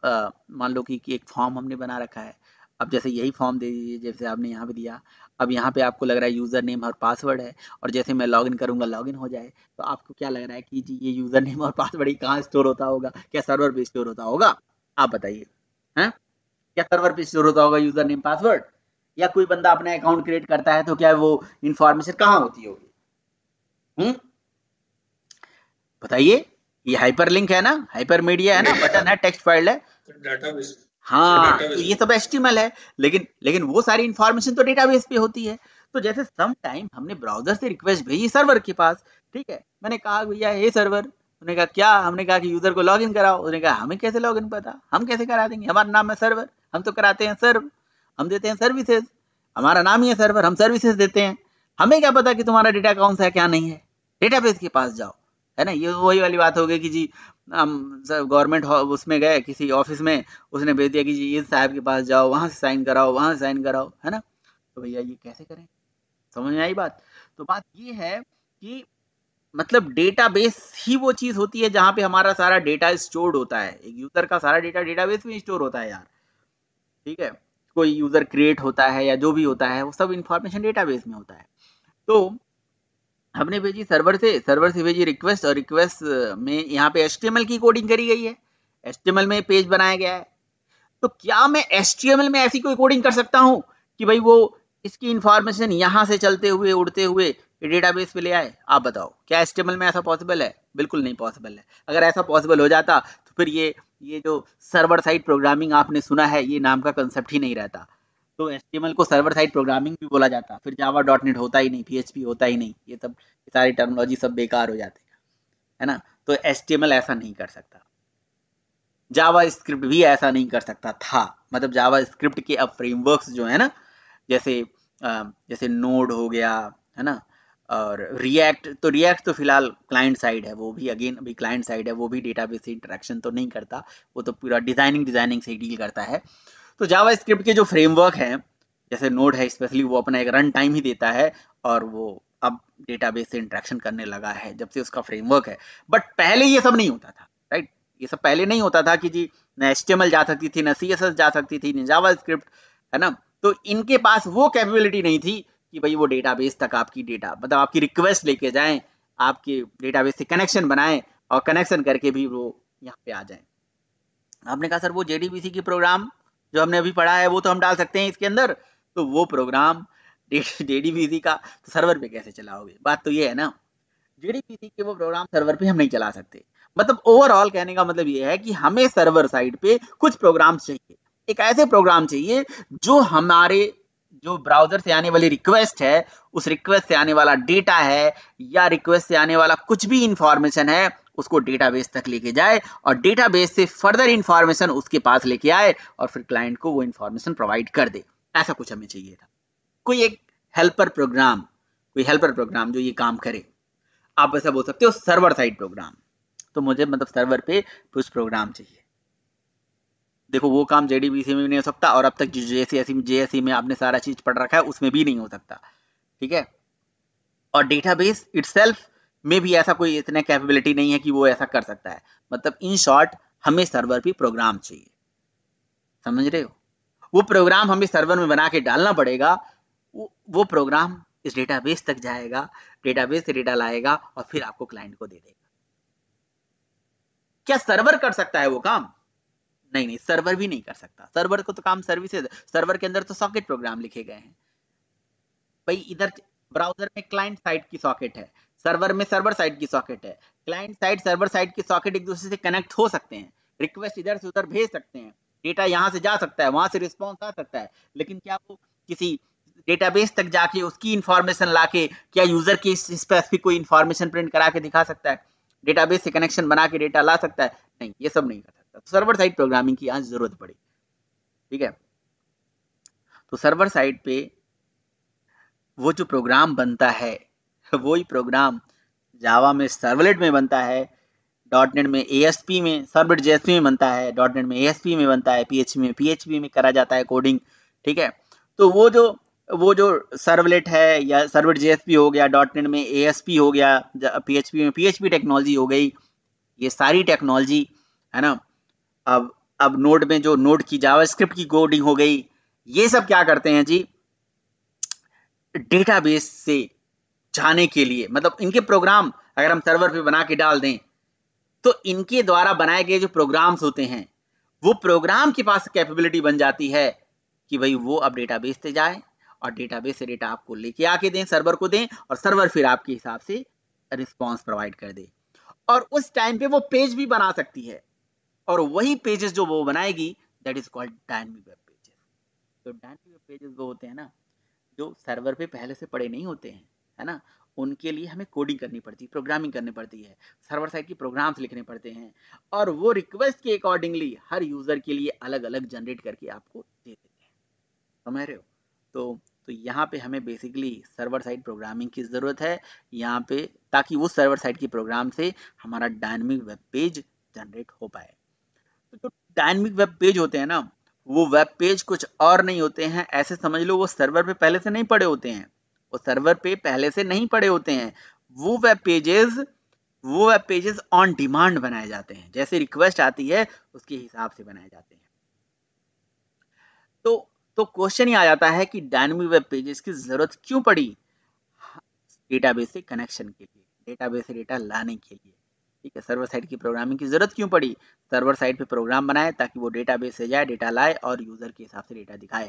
मान लो कि, कि एक फॉर्म हमने बना रखा है अब जैसे यही फॉर्म दे दीजिए जैसे आपने यहाँ पे दिया अब यहाँ पे आपको लग रहा है यूज़र नेम और पासवर्ड है और जैसे मैं लॉग करूंगा करूँगा इन हो जाए तो आपको क्या लग रहा है कि जी ये यूज़र नेम और पासवर्ड ही कहाँ स्टोर होता होगा क्या सर्वर पे स्टोर होता होगा आप बताइए हैं या सर्वर पे स्टोर होता होगा यूजर नेम पासवर्ड या कोई बंदा अपना अकाउंट क्रिएट करता है तो क्या वो इंफॉर्मेशन कहाँ होती होगी हम्म? बताइए ये हाइपर लिंक है ना हाइपर मीडिया है ना बटन है टेक्स्ट फाइल है हाँ तो ये सब एस्टिमल है लेकिन लेकिन वो सारी इंफॉर्मेशन तो डेटाबेस पे होती है तो जैसे सम टाइम हमने ब्राउजर से रिक्वेस्ट भेजी सर्वर के पास ठीक है मैंने कहा भैया हे सर्वर उन्होंने कहा क्या हमने कहा कि यूजर को लॉगिन कराओ उन्होंने कहा हमें कैसे लॉगिन पता हम कैसे करा देंगे हमारा नाम है सर्वर हम तो कराते हैं सर्व हम देते हैं सर्विसेज हमारा नाम ही है सर्वर हम सर्विसेज देते हैं हमें क्या पता कि तुम्हारा डेटा कौन सा है क्या नहीं है डेटाबेस के पास जाओ है ना ये वही वाली बात हो गई कि जी हम गवर्नमेंट उसमें गए किसी ऑफिस में उसने भेज दिया कि जी ये साहब के पास जाओ वहाँ से साइन कराओ वहाँ से साइन कराओ है ना तो भैया ये कैसे करें समझ में आई बात तो बात ये है कि मतलब डेटाबेस ही वो चीज़ होती है जहाँ पे हमारा सारा डेटा स्टोर्ड होता है एक यूज़र का सारा डेटा डेटाबेस में स्टोर होता है यार ठीक है कोई यूजर क्रिएट होता है या जो भी होता है वो सब इन्फॉर्मेशन डेटाबेस में होता है तो हमने भेजी सर्वर से सर्वर से भेजी रिक्वेस्ट और रिक्वेस्ट में यहाँ पे एस की कोडिंग करी गई है एस में पेज बनाया गया है तो क्या मैं एस में ऐसी कोई कोडिंग कर सकता हूँ कि भाई वो इसकी इन्फॉर्मेशन यहाँ से चलते हुए उड़ते हुए डेटाबेस पे ले आए आप बताओ क्या एस में ऐसा पॉसिबल है बिल्कुल नहीं पॉसिबल है अगर ऐसा पॉसिबल हो जाता तो फिर ये ये जो सर्वर साइड प्रोग्रामिंग आपने सुना है ये नाम का कंसेप्ट ही नहीं रहता तो एस को सर्वर साइड प्रोग्रामिंग भी बोला जाता फिर जावा डॉट नेट होता ही नहीं पी होता ही नहीं ये सब ये सारी टर्मोलॉजी सब बेकार हो जाते है ना तो एस ऐसा नहीं कर सकता जावा स्क्रिप्ट भी ऐसा नहीं कर सकता था मतलब जावा स्क्रिप्ट के अब फ्रेमवर्क्स जो है ना जैसे जैसे नोड हो गया है ना और रिएक्ट तो रिएक्ट तो फिलहाल क्लाइंट साइड है वो भी अगेन अभी क्लाइंट साइड है वो भी डेटाबेस से इंटरेक्शन तो नहीं करता वो तो पूरा डिजाइनिंग डिजाइनिंग से डील करता है तो जावा के जो फ्रेमवर्क हैं जैसे नोड है स्पेशली वो अपना एक रन टाइम ही देता है और वो अब डेटाबेस से इंटरेक्शन करने लगा है जब से उसका फ्रेमवर्क है बट पहले ये सब नहीं होता था राइट ये सब पहले नहीं होता था कि जी न एच जा सकती थी ना सी जा सकती थी न जावा है ना तो इनके पास वो कैपेबिलिटी नहीं थी कि भाई वो डेटाबेस तक आपकी डेटा मतलब आपकी रिक्वेस्ट लेके जाएं आपके डेटाबेस से कनेक्शन बनाएं और कनेक्शन करके भी वो यहाँ पे आ जाएं आपने कहा सर वो जे की प्रोग्राम जो हमने अभी पढ़ा है वो तो हम डाल सकते हैं इसके अंदर तो वो प्रोग्राम जे का तो सर्वर पे कैसे चलाओगे बात तो ये है ना जे के वो प्रोग्राम सर्वर पे हम नहीं चला सकते मतलब ओवरऑल कहने का मतलब ये है कि हमें सर्वर साइड पे कुछ प्रोग्राम्स चाहिए एक ऐसे प्रोग्राम चाहिए जो हमारे जो ब्राउजर से आने वाली रिक्वेस्ट है उस रिक्वेस्ट से आने वाला डेटा है या रिक्वेस्ट से आने वाला कुछ भी इंफॉर्मेशन है उसको डेटाबेस तक लेके जाए और डेटाबेस से फर्दर इंफॉर्मेशन उसके पास लेके आए और फिर क्लाइंट को वो इंफॉर्मेशन प्रोवाइड कर दे ऐसा कुछ हमें चाहिए था कोई एक हेल्पर प्रोग्राम कोई हेल्पर प्रोग्राम जो ये काम करे आप ऐसा बोल सकते हो सर्वर साइड प्रोग्राम तो मुझे मतलब सर्वर पे कुछ प्रोग्राम चाहिए देखो वो काम जे में नहीं हो सकता और अब तक जे जे e, e में आपने सारा चीज़ पढ़ रखा है उसमें भी नहीं हो सकता ठीक है और डेटाबेस इट्सेल्फ में भी ऐसा कोई इतना कैपेबिलिटी नहीं है कि वो ऐसा कर सकता है मतलब इन शॉर्ट हमें सर्वर पे प्रोग्राम चाहिए समझ रहे हो वो प्रोग्राम हमें सर्वर में बना के डालना पड़ेगा वो, वो प्रोग्राम इस डेटाबेस तक जाएगा डेटाबेस से डेटा लाएगा और फिर आपको क्लाइंट को दे देगा क्या सर्वर कर सकता है वो काम नहीं नहीं सर्वर भी नहीं कर सकता सर्वर को तो काम सर्विसेज सर्वर के अंदर तो सॉकेट प्रोग्राम लिखे गए हैं भाई इधर ब्राउजर में क्लाइंट साइड की सॉकेट है सर्वर में सर्वर साइड की सॉकेट है क्लाइंट साइड सर्वर साइड की सॉकेट एक दूसरे से कनेक्ट हो सकते हैं रिक्वेस्ट इधर से उधर भेज सकते हैं डेटा यहाँ से जा सकता है वहां से रिस्पॉन्स आ सकता है लेकिन क्या वो किसी डेटाबेस तक जाके उसकी इंफॉर्मेशन लाके क्या यूजर की स्पेसिफिक कोई इंफॉर्मेशन प्रिंट करा के दिखा सकता है डेटाबेस से कनेक्शन बना के डेटा ला सकता है नहीं ये सब नहीं कर सकता सकता तो सर्वर साइड प्रोग्रामिंग की आज जरूरत पड़ी ठीक है तो सर्वर साइड पे वो जो प्रोग्राम बनता है वो ही प्रोग्राम जावा में सर्वलेट में बनता है डॉट नेट में ए में सर्वलेट जेएसपी में बनता है डॉट नेट में ए में बनता है पीएचपी में पीएचपी में करा जाता है कोडिंग ठीक है तो वो जो वो जो सर्वलेट है या सर्वलेट जेएसपी हो गया डॉट नेट में ए हो गया पी में पीएचपी टेक्नोलॉजी हो गई ये सारी टेक्नोलॉजी है ना अब अब नोड में जो नोड की जावास्क्रिप्ट की कोडिंग हो गई ये सब क्या करते हैं जी डेटाबेस से जाने के लिए मतलब इनके प्रोग्राम अगर हम सर्वर पे बना के डाल दें तो इनके द्वारा बनाए गए जो प्रोग्राम्स होते हैं वो प्रोग्राम के पास कैपेबिलिटी बन जाती है कि भाई वो अब डेटाबेस से जाए और डेटाबेस से डेटा आपको लेके आके दें सर्वर को दें और सर्वर फिर आपके हिसाब से रिस्पॉन्स प्रोवाइड कर दे और उस टाइम पे वो पेज भी बना सकती है और वही पेजेस जो वो बनाएगी that is called dynamic web pages तो डायनमिक वेब पेजेस वो होते हैं ना जो सर्वर पे पहले से पड़े नहीं होते हैं है ना उनके लिए हमें कोडिंग करनी पड़ती है प्रोग्रामिंग करनी पड़ती है सर्वर साइड की प्रोग्राम्स लिखने पड़ते हैं और वो रिक्वेस्ट के अकॉर्डिंगली हर यूज़र के लिए अलग अलग जनरेट करके आपको दे देते हैं समझ रहे हो तो तो यहाँ पे हमें बेसिकली सर्वर साइड प्रोग्रामिंग की ज़रूरत है यहाँ पे ताकि वो सर्वर साइड की प्रोग्राम से हमारा डायनमिक वेब पेज जनरेट हो पाए तो जो डायनमिक वेब पेज होते हैं ना वो वेब पेज कुछ और नहीं होते हैं ऐसे समझ लो वो सर्वर पे पहले से नहीं पड़े होते हैं वो सर्वर पे पहले से नहीं पड़े होते हैं वो वेब पेजेस वो वेब पेजेस ऑन डिमांड बनाए जाते हैं जैसे रिक्वेस्ट आती है उसके हिसाब से बनाए जाते हैं तो तो क्वेश्चन ही आ जाता है कि डायनमिक वेब पेजेस की जरूरत क्यों पड़ी डेटाबेस से कनेक्शन के लिए डेटाबेस से डेटा लाने के लिए ठीक है सर्वर साइड की प्रोग्रामिंग की जरूरत क्यों पड़ी सर्वर साइड पे प्रोग्राम बनाए ताकि वो डेटा बेस से जाए डेटा लाए और यूजर के हिसाब से डेटा दिखाए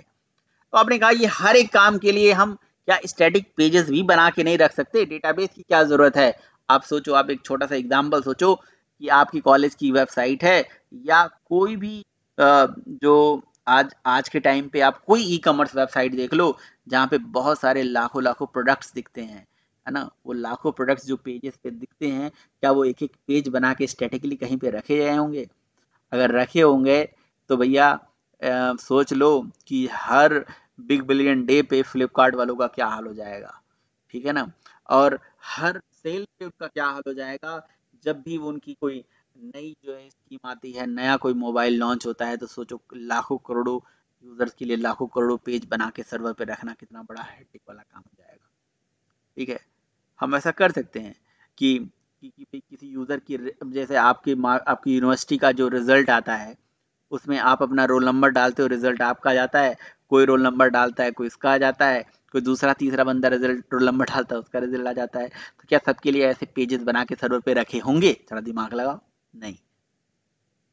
तो आपने कहा ये हर एक काम के लिए हम क्या स्टैटिक पेजेस भी बना के नहीं रख सकते डेटाबेस की क्या जरूरत है आप सोचो आप एक छोटा सा एग्जाम्पल सोचो कि आपकी कॉलेज की वेबसाइट है या कोई भी जो आज आज के टाइम पे आप कोई ई कॉमर्स वेबसाइट देख लो जहाँ पे बहुत सारे लाखों लाखों प्रोडक्ट्स दिखते हैं है ना वो लाखों प्रोडक्ट्स जो पेजेस पे दिखते हैं क्या वो एक एक पेज बना के स्ट्रेटिकली कहीं पे रखे गए होंगे अगर रखे होंगे तो भैया सोच लो कि हर बिग बिलियन डे पे फ्लिपकार्ट वालों का क्या हाल हो जाएगा ठीक है ना और हर सेल पे उनका क्या हाल हो जाएगा जब भी उनकी कोई नई जो है स्कीम आती है नया कोई मोबाइल लॉन्च होता है तो सोचो लाखों करोड़ों यूजर्स के लिए लाखों करोड़ों पेज बना के सर्वर पे रखना कितना बड़ा हेडिक वाला काम हो जाएगा ठीक है हम ऐसा कर सकते हैं कि, कि, कि किसी यूज़र की जैसे आपकी आपकी यूनिवर्सिटी का जो रिज़ल्ट आता है उसमें आप अपना रोल नंबर डालते हो रिज़ल्ट आपका आ जाता है कोई रोल नंबर डालता है कोई इसका आ जाता है कोई दूसरा तीसरा बंदा रिजल्ट रोल नंबर डालता है उसका रिजल्ट आ जाता है तो क्या सबके लिए ऐसे पेजेस बना के सर्वर पे रखे होंगे थोड़ा दिमाग लगाओ नहीं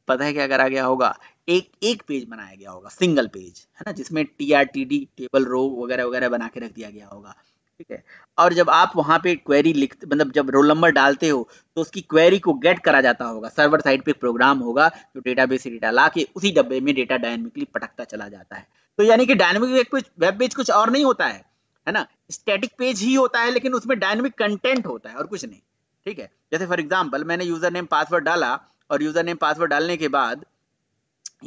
पता है क्या करा गया होगा एक एक पेज बनाया गया होगा सिंगल पेज है ना जिसमें T R T D table row वगैरह वगैरह बना के रख दिया गया होगा ठीक है और जब आप वहाँ पे क्वेरी लिख मतलब जब रोल नंबर डालते हो तो उसकी क्वेरी को गेट करा जाता होगा सर्वर साइड पे प्रोग्राम होगा जो डेटा बेस डेटा ला के उसी डब्बे में डेटा डायनेमिकली पटकता चला जाता है तो यानी कि डायनामिक कुछ वेब पेज कुछ और नहीं होता है है ना स्टेटिक पेज ही होता है लेकिन उसमें डायनेमिक कंटेंट होता है और कुछ नहीं ठीक है जैसे फॉर एग्जाम्पल मैंने यूजर नेम पासवर्ड डाला और यूजर नेम पासवर्ड डालने के बाद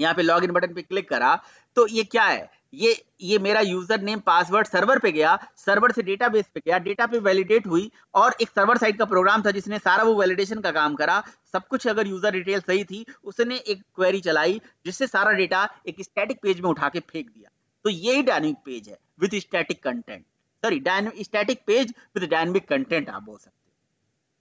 यहाँ पे लॉग इन बटन पे क्लिक करा तो ये क्या है ये ये मेरा यूजर नेम पासवर्ड सर्वर पे गया सर्वर से डेटाबेस पे गया डेटा पे वैलिडेट हुई और एक सर्वर साइड का प्रोग्राम था जिसने सारा वो वैलिडेशन का काम करा सब कुछ अगर यूजर डिटेल सही थी उसने एक क्वेरी चलाई जिससे सारा डेटा एक स्टैटिक पेज में उठा के फेंक दिया तो ये डायनेमिक पेज है with static content sorry static page with dynamic content आप बोल सकते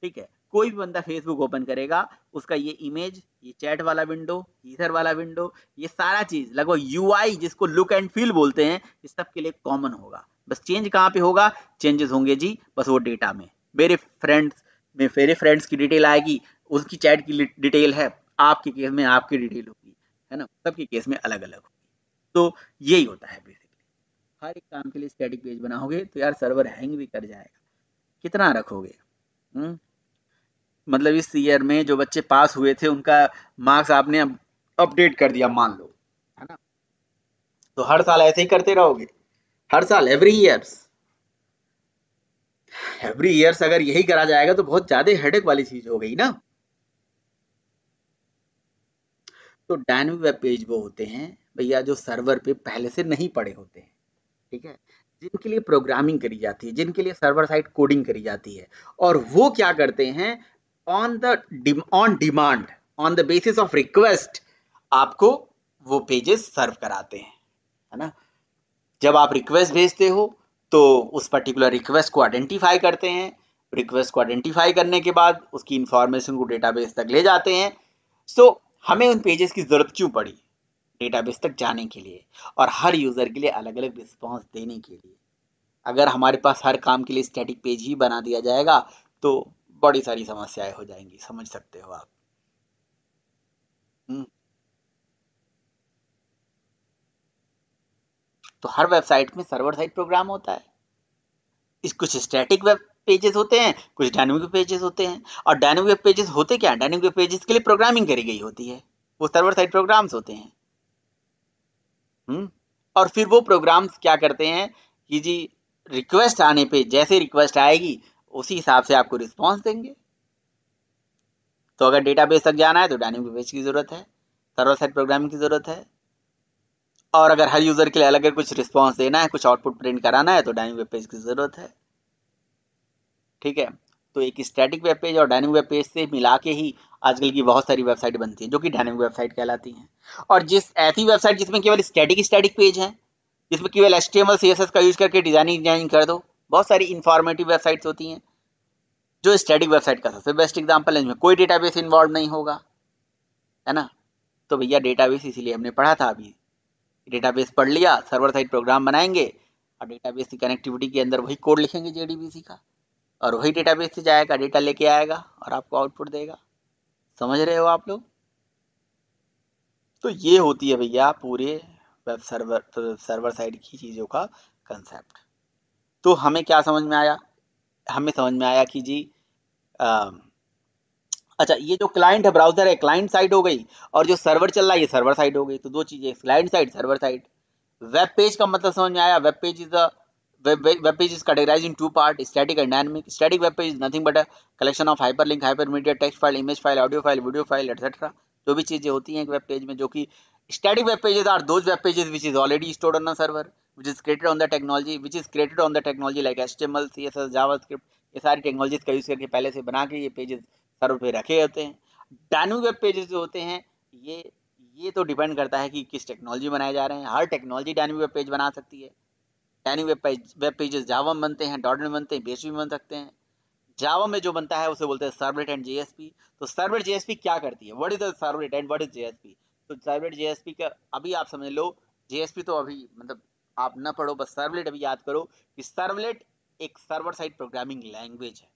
ठीक है कोई भी बंदा फेसबुक ओपन करेगा उसका ये इमेज ये चैट वाला विंडो हीथर वाला विंडो ये सारा चीज लगभग यूआई जिसको लुक एंड फील बोलते हैं इस सब के लिए कॉमन होगा बस चेंज कहाँ पे होगा चेंजेस होंगे जी बस वो डेटा में मेरे फ्रेंड्स में मेरे फ्रेंड्स की डिटेल आएगी उसकी चैट की डिटेल है आपके केस में आपकी डिटेल होगी है ना सबके केस में अलग अलग होगी तो यही होता है बेसिकली हर एक काम के लिए स्टैटिक पेज बनाओगे तो यार सर्वर हैंग भी कर जाएगा कितना रखोगे हुँ? हम्म? मतलब इस ईयर में जो बच्चे पास हुए थे उनका मार्क्स आपने अपडेट कर दिया मान लो है ना तो हर साल ऐसे ही करते रहोगे हर साल एवरी ईयर्स एवरी ईयर्स अगर यही करा जाएगा तो बहुत ज्यादा हेडेक वाली चीज हो गई ना तो डायनेमिक वेब पेज वो होते हैं भैया जो सर्वर पे पहले से नहीं पड़े होते हैं ठीक है जिनके लिए प्रोग्रामिंग करी जाती है जिनके लिए सर्वर साइड कोडिंग करी जाती है और वो क्या करते हैं on the on demand on the basis of request आपको वो पेजेस सर्व कराते हैं है ना जब आप रिक्वेस्ट भेजते हो तो उस पर्टिकुलर रिक्वेस्ट को आइडेंटिफाई करते हैं रिक्वेस्ट को आइडेंटिफाई करने के बाद उसकी इंफॉर्मेशन को डेटाबेस तक ले जाते हैं सो so, हमें उन पेजेस की ज़रूरत क्यों पड़ी डेटाबेस तक जाने के लिए और हर यूज़र के लिए अलग अलग रिस्पॉन्स देने के लिए अगर हमारे पास हर काम के लिए स्टैटिक पेज ही बना दिया जाएगा तो बड़ी सारी समस्याएं हो जाएंगी समझ सकते हो आप हम्म। तो हर वेबसाइट में सर्वर साइड प्रोग्राम होता है इस कुछ स्टैटिक वेब पेजेस होते हैं कुछ डायनेमिक पेजेस होते हैं और डायनेमिक पेजेस होते क्या डायनेमिक पेजेस के लिए प्रोग्रामिंग करी गई होती है वो सर्वर साइड प्रोग्राम्स होते हैं हुँ? हम्म। और फिर वो प्रोग्राम्स क्या करते हैं कि जी रिक्वेस्ट आने पे जैसे रिक्वेस्ट आएगी उसी हिसाब से आपको रिस्पॉन्स देंगे तो अगर डेटाबेस तक जाना है तो डायनेमिक पेज की ज़रूरत है सर्वर साइड प्रोग्रामिंग की ज़रूरत है और अगर हर यूज़र के लिए अलग कुछ रिस्पॉन्स देना है कुछ आउटपुट प्रिंट कराना है तो डायनिंग वेब पेज की ज़रूरत है ठीक है तो एक स्टैटिक वेब पेज और डायनिंग वेब पेज से मिला के ही आजकल की बहुत सारी वेबसाइट बनती है जो कि डायनिंग वेबसाइट कहलाती हैं और जिस ऐसी वेबसाइट जिसमें केवल स्टैटिक स्टैटिक पेज है जिसमें केवल H T M L C S S का यूज़ करके डिज़ाइनिंग डिजाइनिंग कर दो बहुत सारी इंफॉर्मेटिव वेबसाइट्स होती हैं जो स्टैटिक वेबसाइट का सबसे बेस्ट एग्जाम्पल है इसमें कोई डेटाबेस इन्वॉल्व नहीं होगा है ना तो भैया डेटाबेस इसीलिए हमने पढ़ा था अभी डेटाबेस पढ़ लिया सर्वर साइड प्रोग्राम बनाएंगे और डेटाबेस की कनेक्टिविटी के अंदर वही कोड लिखेंगे जे का और वही डेटाबेस से जाएगा डेटा लेके आएगा और आपको आउटपुट देगा समझ रहे हो आप लोग तो ये होती है भैया पूरे वेब सर्वर तो सर्वर साइड की चीज़ों का कंसेप्ट तो हमें क्या समझ में आया हमें समझ में आया कि जी आ, अच्छा ये जो क्लाइंट है ब्राउजर है क्लाइंट साइड हो गई और जो सर्वर चल रहा है ये सर्वर साइड हो गई तो दो चीजें client side server side web page का मतलब समझ में आया web page is a web page is categorized in two part static and dynamic static web nothing but a collection of hyper link hyper media text file image file audio file video file etcetera जो भी चीजें होती हैं एक web page में जो कि static web pages are those web pages which is already stored on a server which is created on the technology which is created on the technology like HTML, CSS, JavaScript ये सारी technologies का use करके पहले से बना के ये pages server पे रखे होते हैं डायनमिक वेब पेजेस जो होते हैं ये ये तो डिपेंड करता है कि किस टेक्नोलॉजी बनाए जा रहे हैं हर टेक्नोलॉजी डायनमिक वेब पेज बना सकती है dynamic web page web pages Java में बनते हैं डॉट में बनते हैं बेस में बन सकते हैं जावा में जो बनता है उसे बोलते हैं सर्वलेट एंड जेएसपी तो सर्वलेट जेएसपी क्या करती है what is the servlet and what is JSP तो सर्वलेट जेएसपी का अभी आप समझ लो जेएसपी तो अभी मतलब आप न पढ़ो बस सर्वलेट अभी याद करो कि सर्वलेट एक सर्वर साइड प्रोग्रामिंग लैंग्वेज है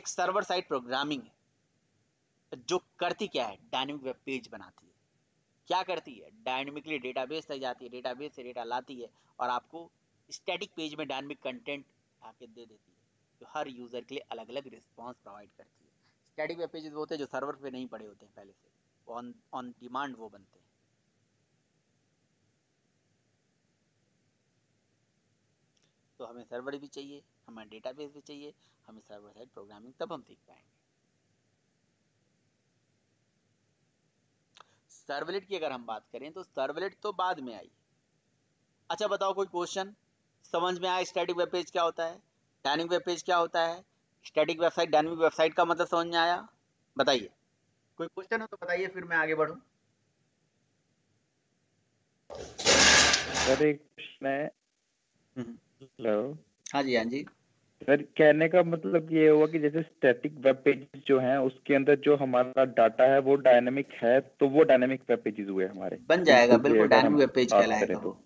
एक सर्वर साइड प्रोग्रामिंग है जो करती क्या है डायनेमिक वेब पेज बनाती है क्या करती है डायनेमिकली डेटाबेस तक जाती है डेटाबेस से डेटा लाती है और आपको स्टैटिक पेज में डायनेमिक कंटेंट आके दे देती है जो हर यूज़र के लिए अलग अलग रिस्पॉन्स प्रोवाइड करती है स्टैटिक वेब पेजेस वो होते हैं जो सर्वर पे नहीं पड़े होते हैं पहले से ऑन ऑन डिमांड वो बनते हैं तो हमें सर्वर भी चाहिए हमें डेटाबेस भी चाहिए हमें सर्वर साइड प्रोग्रामिंग तब हम सीख पाएंगे सर्वलेट की अगर हम बात करें तो सर्वलेट तो बाद में आई अच्छा बताओ कोई क्वेश्चन समझ में आया स्टैटिक वेब पेज क्या होता है डायनिक वेब पेज क्या होता है स्टैटिक वेबसाइट डायनिक वेबसाइट का मतलब समझ में आया बताइए कोई क्वेश्चन हो तो बताइए फिर मैं आगे बढ़ू सर एक प्रश्न है हम्म। हेलो हाँ जी हाँ जी सर कहने का मतलब ये हुआ कि जैसे स्टैटिक वेब पेजेस जो हैं उसके अंदर जो हमारा डाटा है वो डायनेमिक है तो वो डायनेमिक वेब पेजेस हुए हमारे बन जाएगा बिल्कुल डायनेमिक वेब पेज कहलाएगा वो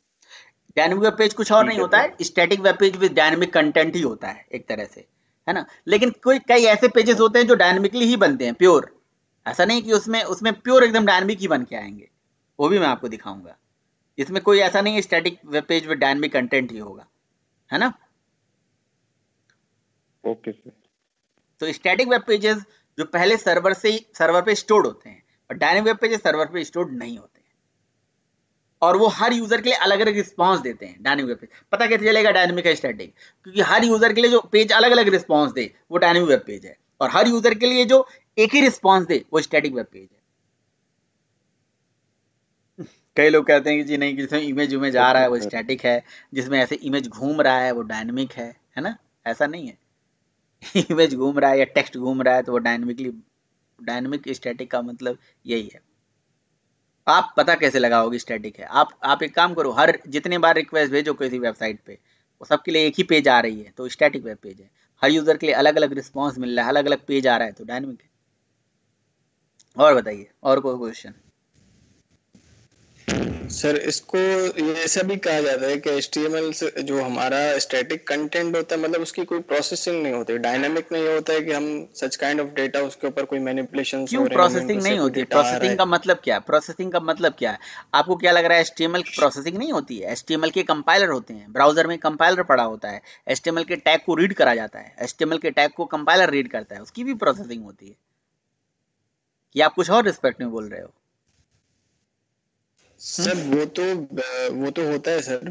डायनामिक वेब पेज कुछ और नहीं होता है static web page with dynamic content ही होता है एक तरह से है ना लेकिन कोई कई ऐसे पेजेस होते हैं जो डायनेमिकली ही बनते हैं प्योर ऐसा नहीं कि उसमें उसमें प्योर एकदम डायनेमिक ही बन के आएंगे वो भी मैं आपको दिखाऊंगा इसमें कोई ऐसा नहीं है स्टैटिक वेब पेज में डायनेमिक कंटेंट ही होगा है ना ओके सर तो स्टैटिक वेब पेजेस जो पहले सर्वर से सर्वर पे स्टोर्ड होते हैं और डायनेमिक वेब पेजेस सर्वर पे स्टोर्ड नहीं होते हैं और वो हर यूजर के लिए अलग अलग रिस्पॉन्स देते हैं डायनेमिक वेब पेज पता कैसे चलेगा डायनेमिक है स्टैटिक क्योंकि हर यूजर के लिए जो पेज अलग अलग रिस्पॉन्स दे वो डायनेमिक वेब पेज है और हर यूजर के लिए जो एक ही रिस्पॉन्स दे वो स्टैटिक वेब पेज है कई लोग कहते हैं कि जी नहीं जिसमें इमेज उमेज आ रहा है वो स्टैटिक है जिसमें ऐसे इमेज घूम रहा है वो डायनमिक है है ना ऐसा नहीं है इमेज घूम रहा है या टेक्स्ट घूम रहा है तो वो डायनमिकली डायनमिक स्टैटिक का मतलब यही है आप पता कैसे लगाओगे स्टैटिक है आप आप एक काम करो हर जितने बार रिक्वेस्ट भेजो किसी वेबसाइट पे वो सबके लिए एक ही पेज आ रही है तो स्टैटिक वेब पेज है हर यूज़र के लिए अलग अलग रिस्पॉन्स मिल रहा है अलग अलग पेज आ रहा है तो डायनमिक है और बताइए और कोई क्वेश्चन सर इसको ऐसा भी कहा जाता है कि एच से जो हमारा स्टैटिक कंटेंट होता है मतलब उसकी कोई प्रोसेसिंग नहीं होती डायनामिक नहीं होता है कि हम सच काइंड ऑफ डेटा उसके ऊपर कोई मैनिपुलेशन क्यों प्रोसेसिंग नहीं होती प्रोसेसिंग का मतलब क्या है प्रोसेसिंग का मतलब क्या है आपको क्या लग रहा है एच की प्रोसेसिंग नहीं होती है एच के कंपाइलर होते हैं ब्राउजर में कंपाइलर पड़ा होता है एच के टैग को रीड करा जाता है एच के टैग को कंपाइलर रीड करता है उसकी भी प्रोसेसिंग होती है या आप कुछ और रिस्पेक्ट में बोल रहे हो सर वो तो वो तो होता है सर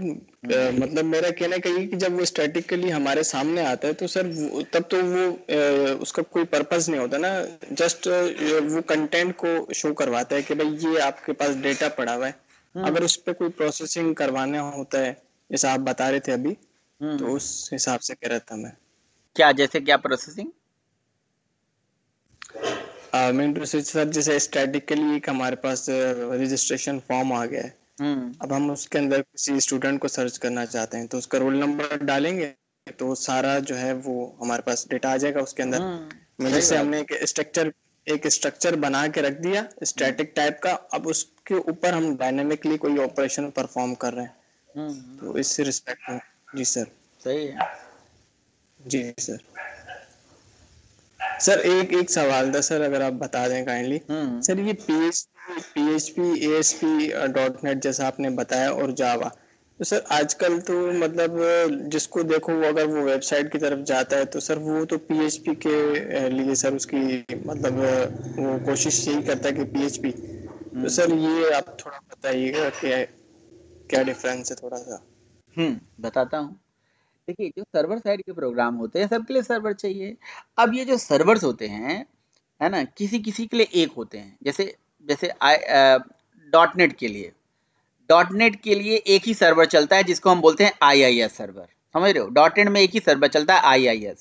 मतलब मेरा कहना कहीं कि जब वो स्टैटिकली हमारे सामने आता है तो सर तब तो वो उसका कोई पर्पस नहीं होता ना जस्ट वो कंटेंट को शो करवाता है कि भाई ये आपके पास डेटा पड़ा हुआ है हम्म। अगर उस पर कोई प्रोसेसिंग करवाना होता है जैसा आप बता रहे थे अभी हम्म। तो उस हिसाब से कह रहा था मैं क्या जैसे क्या प्रोसेसिंग विंडो तो स्विच सर जैसे स्टैटिकली एक हमारे पास रजिस्ट्रेशन फॉर्म आ गया है हम्म। अब हम उसके अंदर किसी स्टूडेंट को सर्च करना चाहते हैं तो उसका रोल नंबर डालेंगे तो सारा जो है वो हमारे पास डेटा आ जाएगा उसके अंदर हम्म। मतलब से हमने एक स्ट्रक्चर एक स्ट्रक्चर बना के रख दिया स्टैटिक टाइप का अब उसके ऊपर हम डायनेमिकली कोई ऑपरेशन परफॉर्म कर रहे हैं हम्म। तो इस रिस्पेक्ट में जी सर सही है जी सर सर एक एक सवाल था सर अगर आप बता दें काइंडली सर हम्म। ये P H P H P S P dot net जैसा आपने बताया और जावा तो सर आजकल तो मतलब जिसको देखो वो अगर वो वेबसाइट की तरफ जाता है तो सर वो तो पीएचपी के लिए सर उसकी मतलब वो कोशिश यही करता है कि पीएचपी तो सर हम्म। ये आप थोड़ा बताइएगा कि क्या डिफरेंस है थोड़ा सा हम्म बताता हूँ देखिए जो सर्वर साइड के प्रोग्राम होते हैं सबके लिए सर्वर चाहिए अब ये जो सर्वर्स होते हैं है ना किसी किसी के लिए एक होते हैं जैसे जैसे आई डॉट नेट के लिए डॉट नेट के लिए एक ही सर्वर चलता है जिसको हम बोलते हैं आई सर्वर समझ रहे हो डॉट नेट में एक ही सर्वर चलता है आई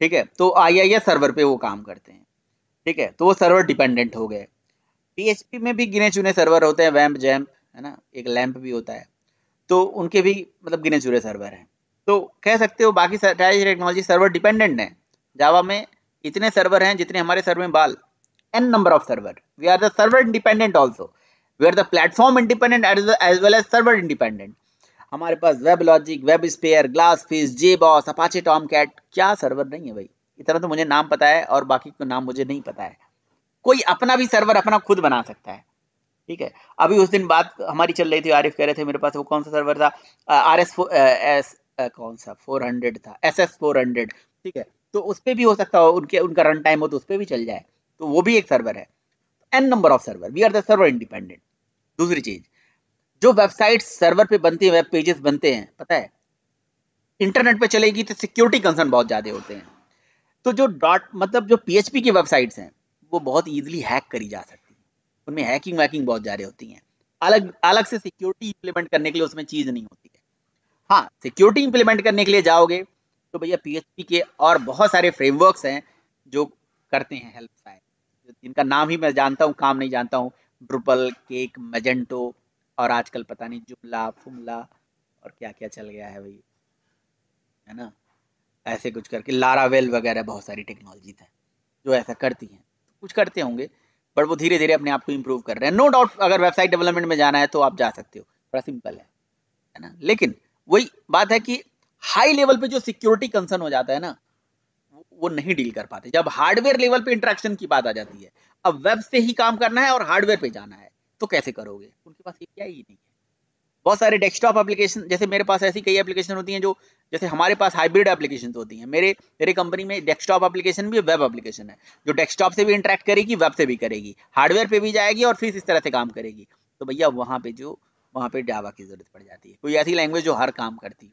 ठीक है तो आई सर्वर पे वो काम करते हैं ठीक है तो वो सर्वर डिपेंडेंट हो गए पी में भी गिने चुने सर्वर होते हैं वैम्प जैम्प है ना एक लैम्प भी होता है तो उनके भी मतलब गिने चुने सर्वर हैं तो कह सकते हो बाकी टेक्नोलॉजी सर्वर डिपेंडेंट है जावा में इतने सर्वर हैं जितने हमारे सर्वर में बाल N number of server we are the server independent also we are the platform independent as well as server independent हमारे पास WebLogic WebSphere GlassFish JBoss Apache Tomcat क्या server नहीं है भाई इतना तो मुझे नाम पता है और बाकी को नाम मुझे नहीं पता है कोई अपना भी सर्वर अपना खुद बना सकता है ठीक है अभी उस दिन बात हमारी चल रही थी आरिफ कह रहे थे मेरे पास वो कौन सा सर्वर था आर एस कौन सा 400 था एस एस फोर हंड्रेड ठीक है तो उस पर भी हो सकता हो उनके उनका रन टाइम हो तो उस पर भी चल जाए तो वो भी एक सर्वर है N number of server we are the server independent दूसरी चीज जो वेबसाइट सर्वर पे बनती है वेब पेजेस बनते हैं पता है इंटरनेट पे चलेगी तो सिक्योरिटी कंसर्न बहुत ज़्यादा होते हैं तो जो डॉट मतलब जो पीएचपी की वेबसाइट्स हैं वो बहुत ईजिली हैक करी जा सकती है उनमें हैकिंग वैकिंग बहुत ज़्यादा होती हैं अलग अलग से सिक्योरिटी इंप्लीमेंट करने के लिए उसमें चीज़ नहीं होती हाँ सिक्योरिटी इंप्लीमेंट करने के लिए जाओगे तो भैया पीएचपी के और बहुत सारे फ्रेमवर्क्स हैं जो करते हैं हेल्प साइंस जिनका नाम ही मैं जानता हूँ काम नहीं जानता हूँ ड्रुपल केक मजेंटो और आजकल पता नहीं जुमला फुमला और क्या क्या चल गया है भाई है ना ऐसे कुछ करके लारावेल वगैरह बहुत सारी टेक्नोलॉजी हैं जो ऐसा करती हैं कुछ करते होंगे बट वो धीरे धीरे अपने आप को इम्प्रूव कर रहे हैं नो डाउट अगर वेबसाइट डेवलपमेंट में जाना है तो आप जा सकते हो बड़ा सिंपल है है ना लेकिन वही बात है कि हाई लेवल पे जो सिक्योरिटी कंसर्न हो जाता है ना वो नहीं डील कर पाते जब हार्डवेयर लेवल पे इंट्रैक्शन की बात आ जाती है अब वेब से ही काम करना है और हार्डवेयर पे जाना है तो कैसे करोगे उनके पास एपीआई ही नहीं है बहुत सारे डेस्कटॉप एप्लीकेशन जैसे मेरे पास ऐसी कई एप्लीकेशन होती हैं जो जैसे हमारे पास हाइब्रिड एप्लीकेशन होती हैं मेरे मेरे कंपनी में डेस्कटॉप एप्लीकेशन भी वेब एप्लीकेशन है जो डेस्कटॉप से भी इंटरेक्ट करेगी वेब से भी करेगी हार्डवेयर पे भी जाएगी और फिर इस तरह से काम करेगी तो भैया वहाँ पे जो वहाँ पे जावा की ज़रूरत पड़ जाती है कोई ऐसी लैंग्वेज जो हर काम करती है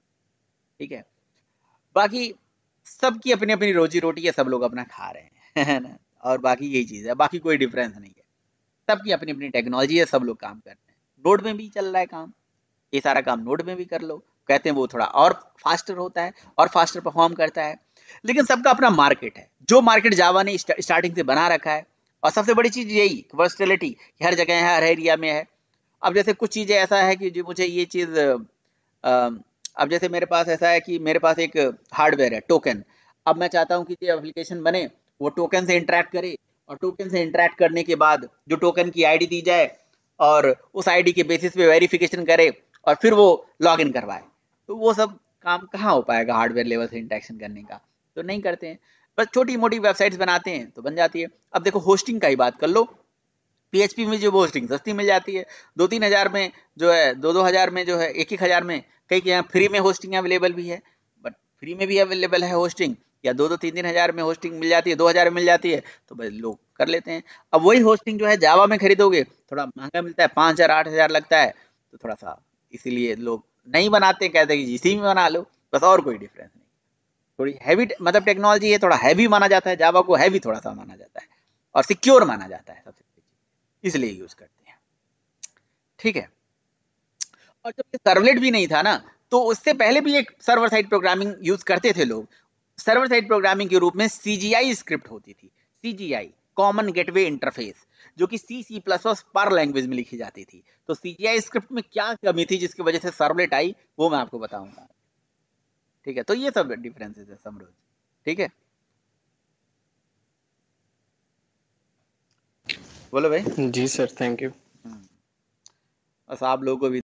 ठीक है बाकी सबकी अपनी अपनी रोजी रोटी है सब लोग अपना खा रहे हैं ना और बाकी यही चीज़ है बाकी कोई डिफरेंस नहीं है सबकी अपनी अपनी टेक्नोलॉजी है सब लोग काम कर रहे हैं नोट में भी चल रहा है काम ये सारा काम नोट में भी कर लो कहते हैं वो थोड़ा और फास्टर होता है और फास्टर परफॉर्म करता है लेकिन सबका अपना मार्केट है जो मार्केट जावा ने स्टार्टिंग से बना रखा है और सबसे बड़ी चीज़ यही वर्सटिलिटी हर जगह है हर एरिया में है अब जैसे कुछ चीज़ें ऐसा है कि जो मुझे ये चीज़ अब जैसे मेरे पास ऐसा है कि मेरे पास एक हार्डवेयर है टोकन अब मैं चाहता हूँ कि ये एप्लीकेशन बने वो टोकन से इंटरेक्ट करे और टोकन से इंटरेक्ट करने के बाद जो टोकन की आईडी दी जाए और उस आईडी के बेसिस पे वेरिफिकेशन करे और फिर वो लॉग इन करवाए तो वो सब काम कहाँ हो पाएगा हार्डवेयर लेवल से इंटरेक्शन करने का तो नहीं करते हैं बस छोटी मोटी वेबसाइट्स बनाते हैं तो बन जाती है अब देखो होस्टिंग का ही बात कर लो पीएचपी में जो होस्टिंग सस्ती मिल जाती है दो तीन हज़ार में जो है दो दो हज़ार में जो है एक एक हज़ार में कई के यहाँ फ्री में होस्टिंग अवेलेबल भी है बट फ्री में भी अवेलेबल है होस्टिंग या दो दो तीन तीन हज़ार में होस्टिंग मिल जाती है दो हज़ार में मिल जाती है तो बस लोग कर लेते हैं अब वही होस्टिंग जो है जावा में खरीदोगे थोड़ा महंगा मिलता है पाँच हज़ार आठ हज़ार लगता है तो थोड़ा सा इसीलिए लोग नहीं बनाते कहते कि इसी में बना लो बस और कोई डिफरेंस नहीं थोड़ी हैवी मतलब टेक्नोलॉजी है थोड़ा हैवी माना जाता है जावा को हैवी थोड़ा सा माना जाता है और सिक्योर माना जाता है सबसे इसलिए यूज करते हैं ठीक है और जब सर्वलेट भी नहीं था ना तो उससे पहले भी एक सर्वर साइड प्रोग्रामिंग यूज करते थे लोग सर्वर साइड प्रोग्रामिंग के रूप में सीजीआई स्क्रिप्ट होती थी सीजीआई कॉमन गेटवे इंटरफेस जो कि सी सी प्लस प्लस पर लैंग्वेज में लिखी जाती थी तो सीजीआई स्क्रिप्ट में क्या कमी थी जिसकी वजह से सर्वलेट आई वो मैं आपको बताऊंगा ठीक है तो ये सब डिफरेंसेस है समरोज ठीक है बोलो भाई जी सर थैंक यू बस आप लोगों को भी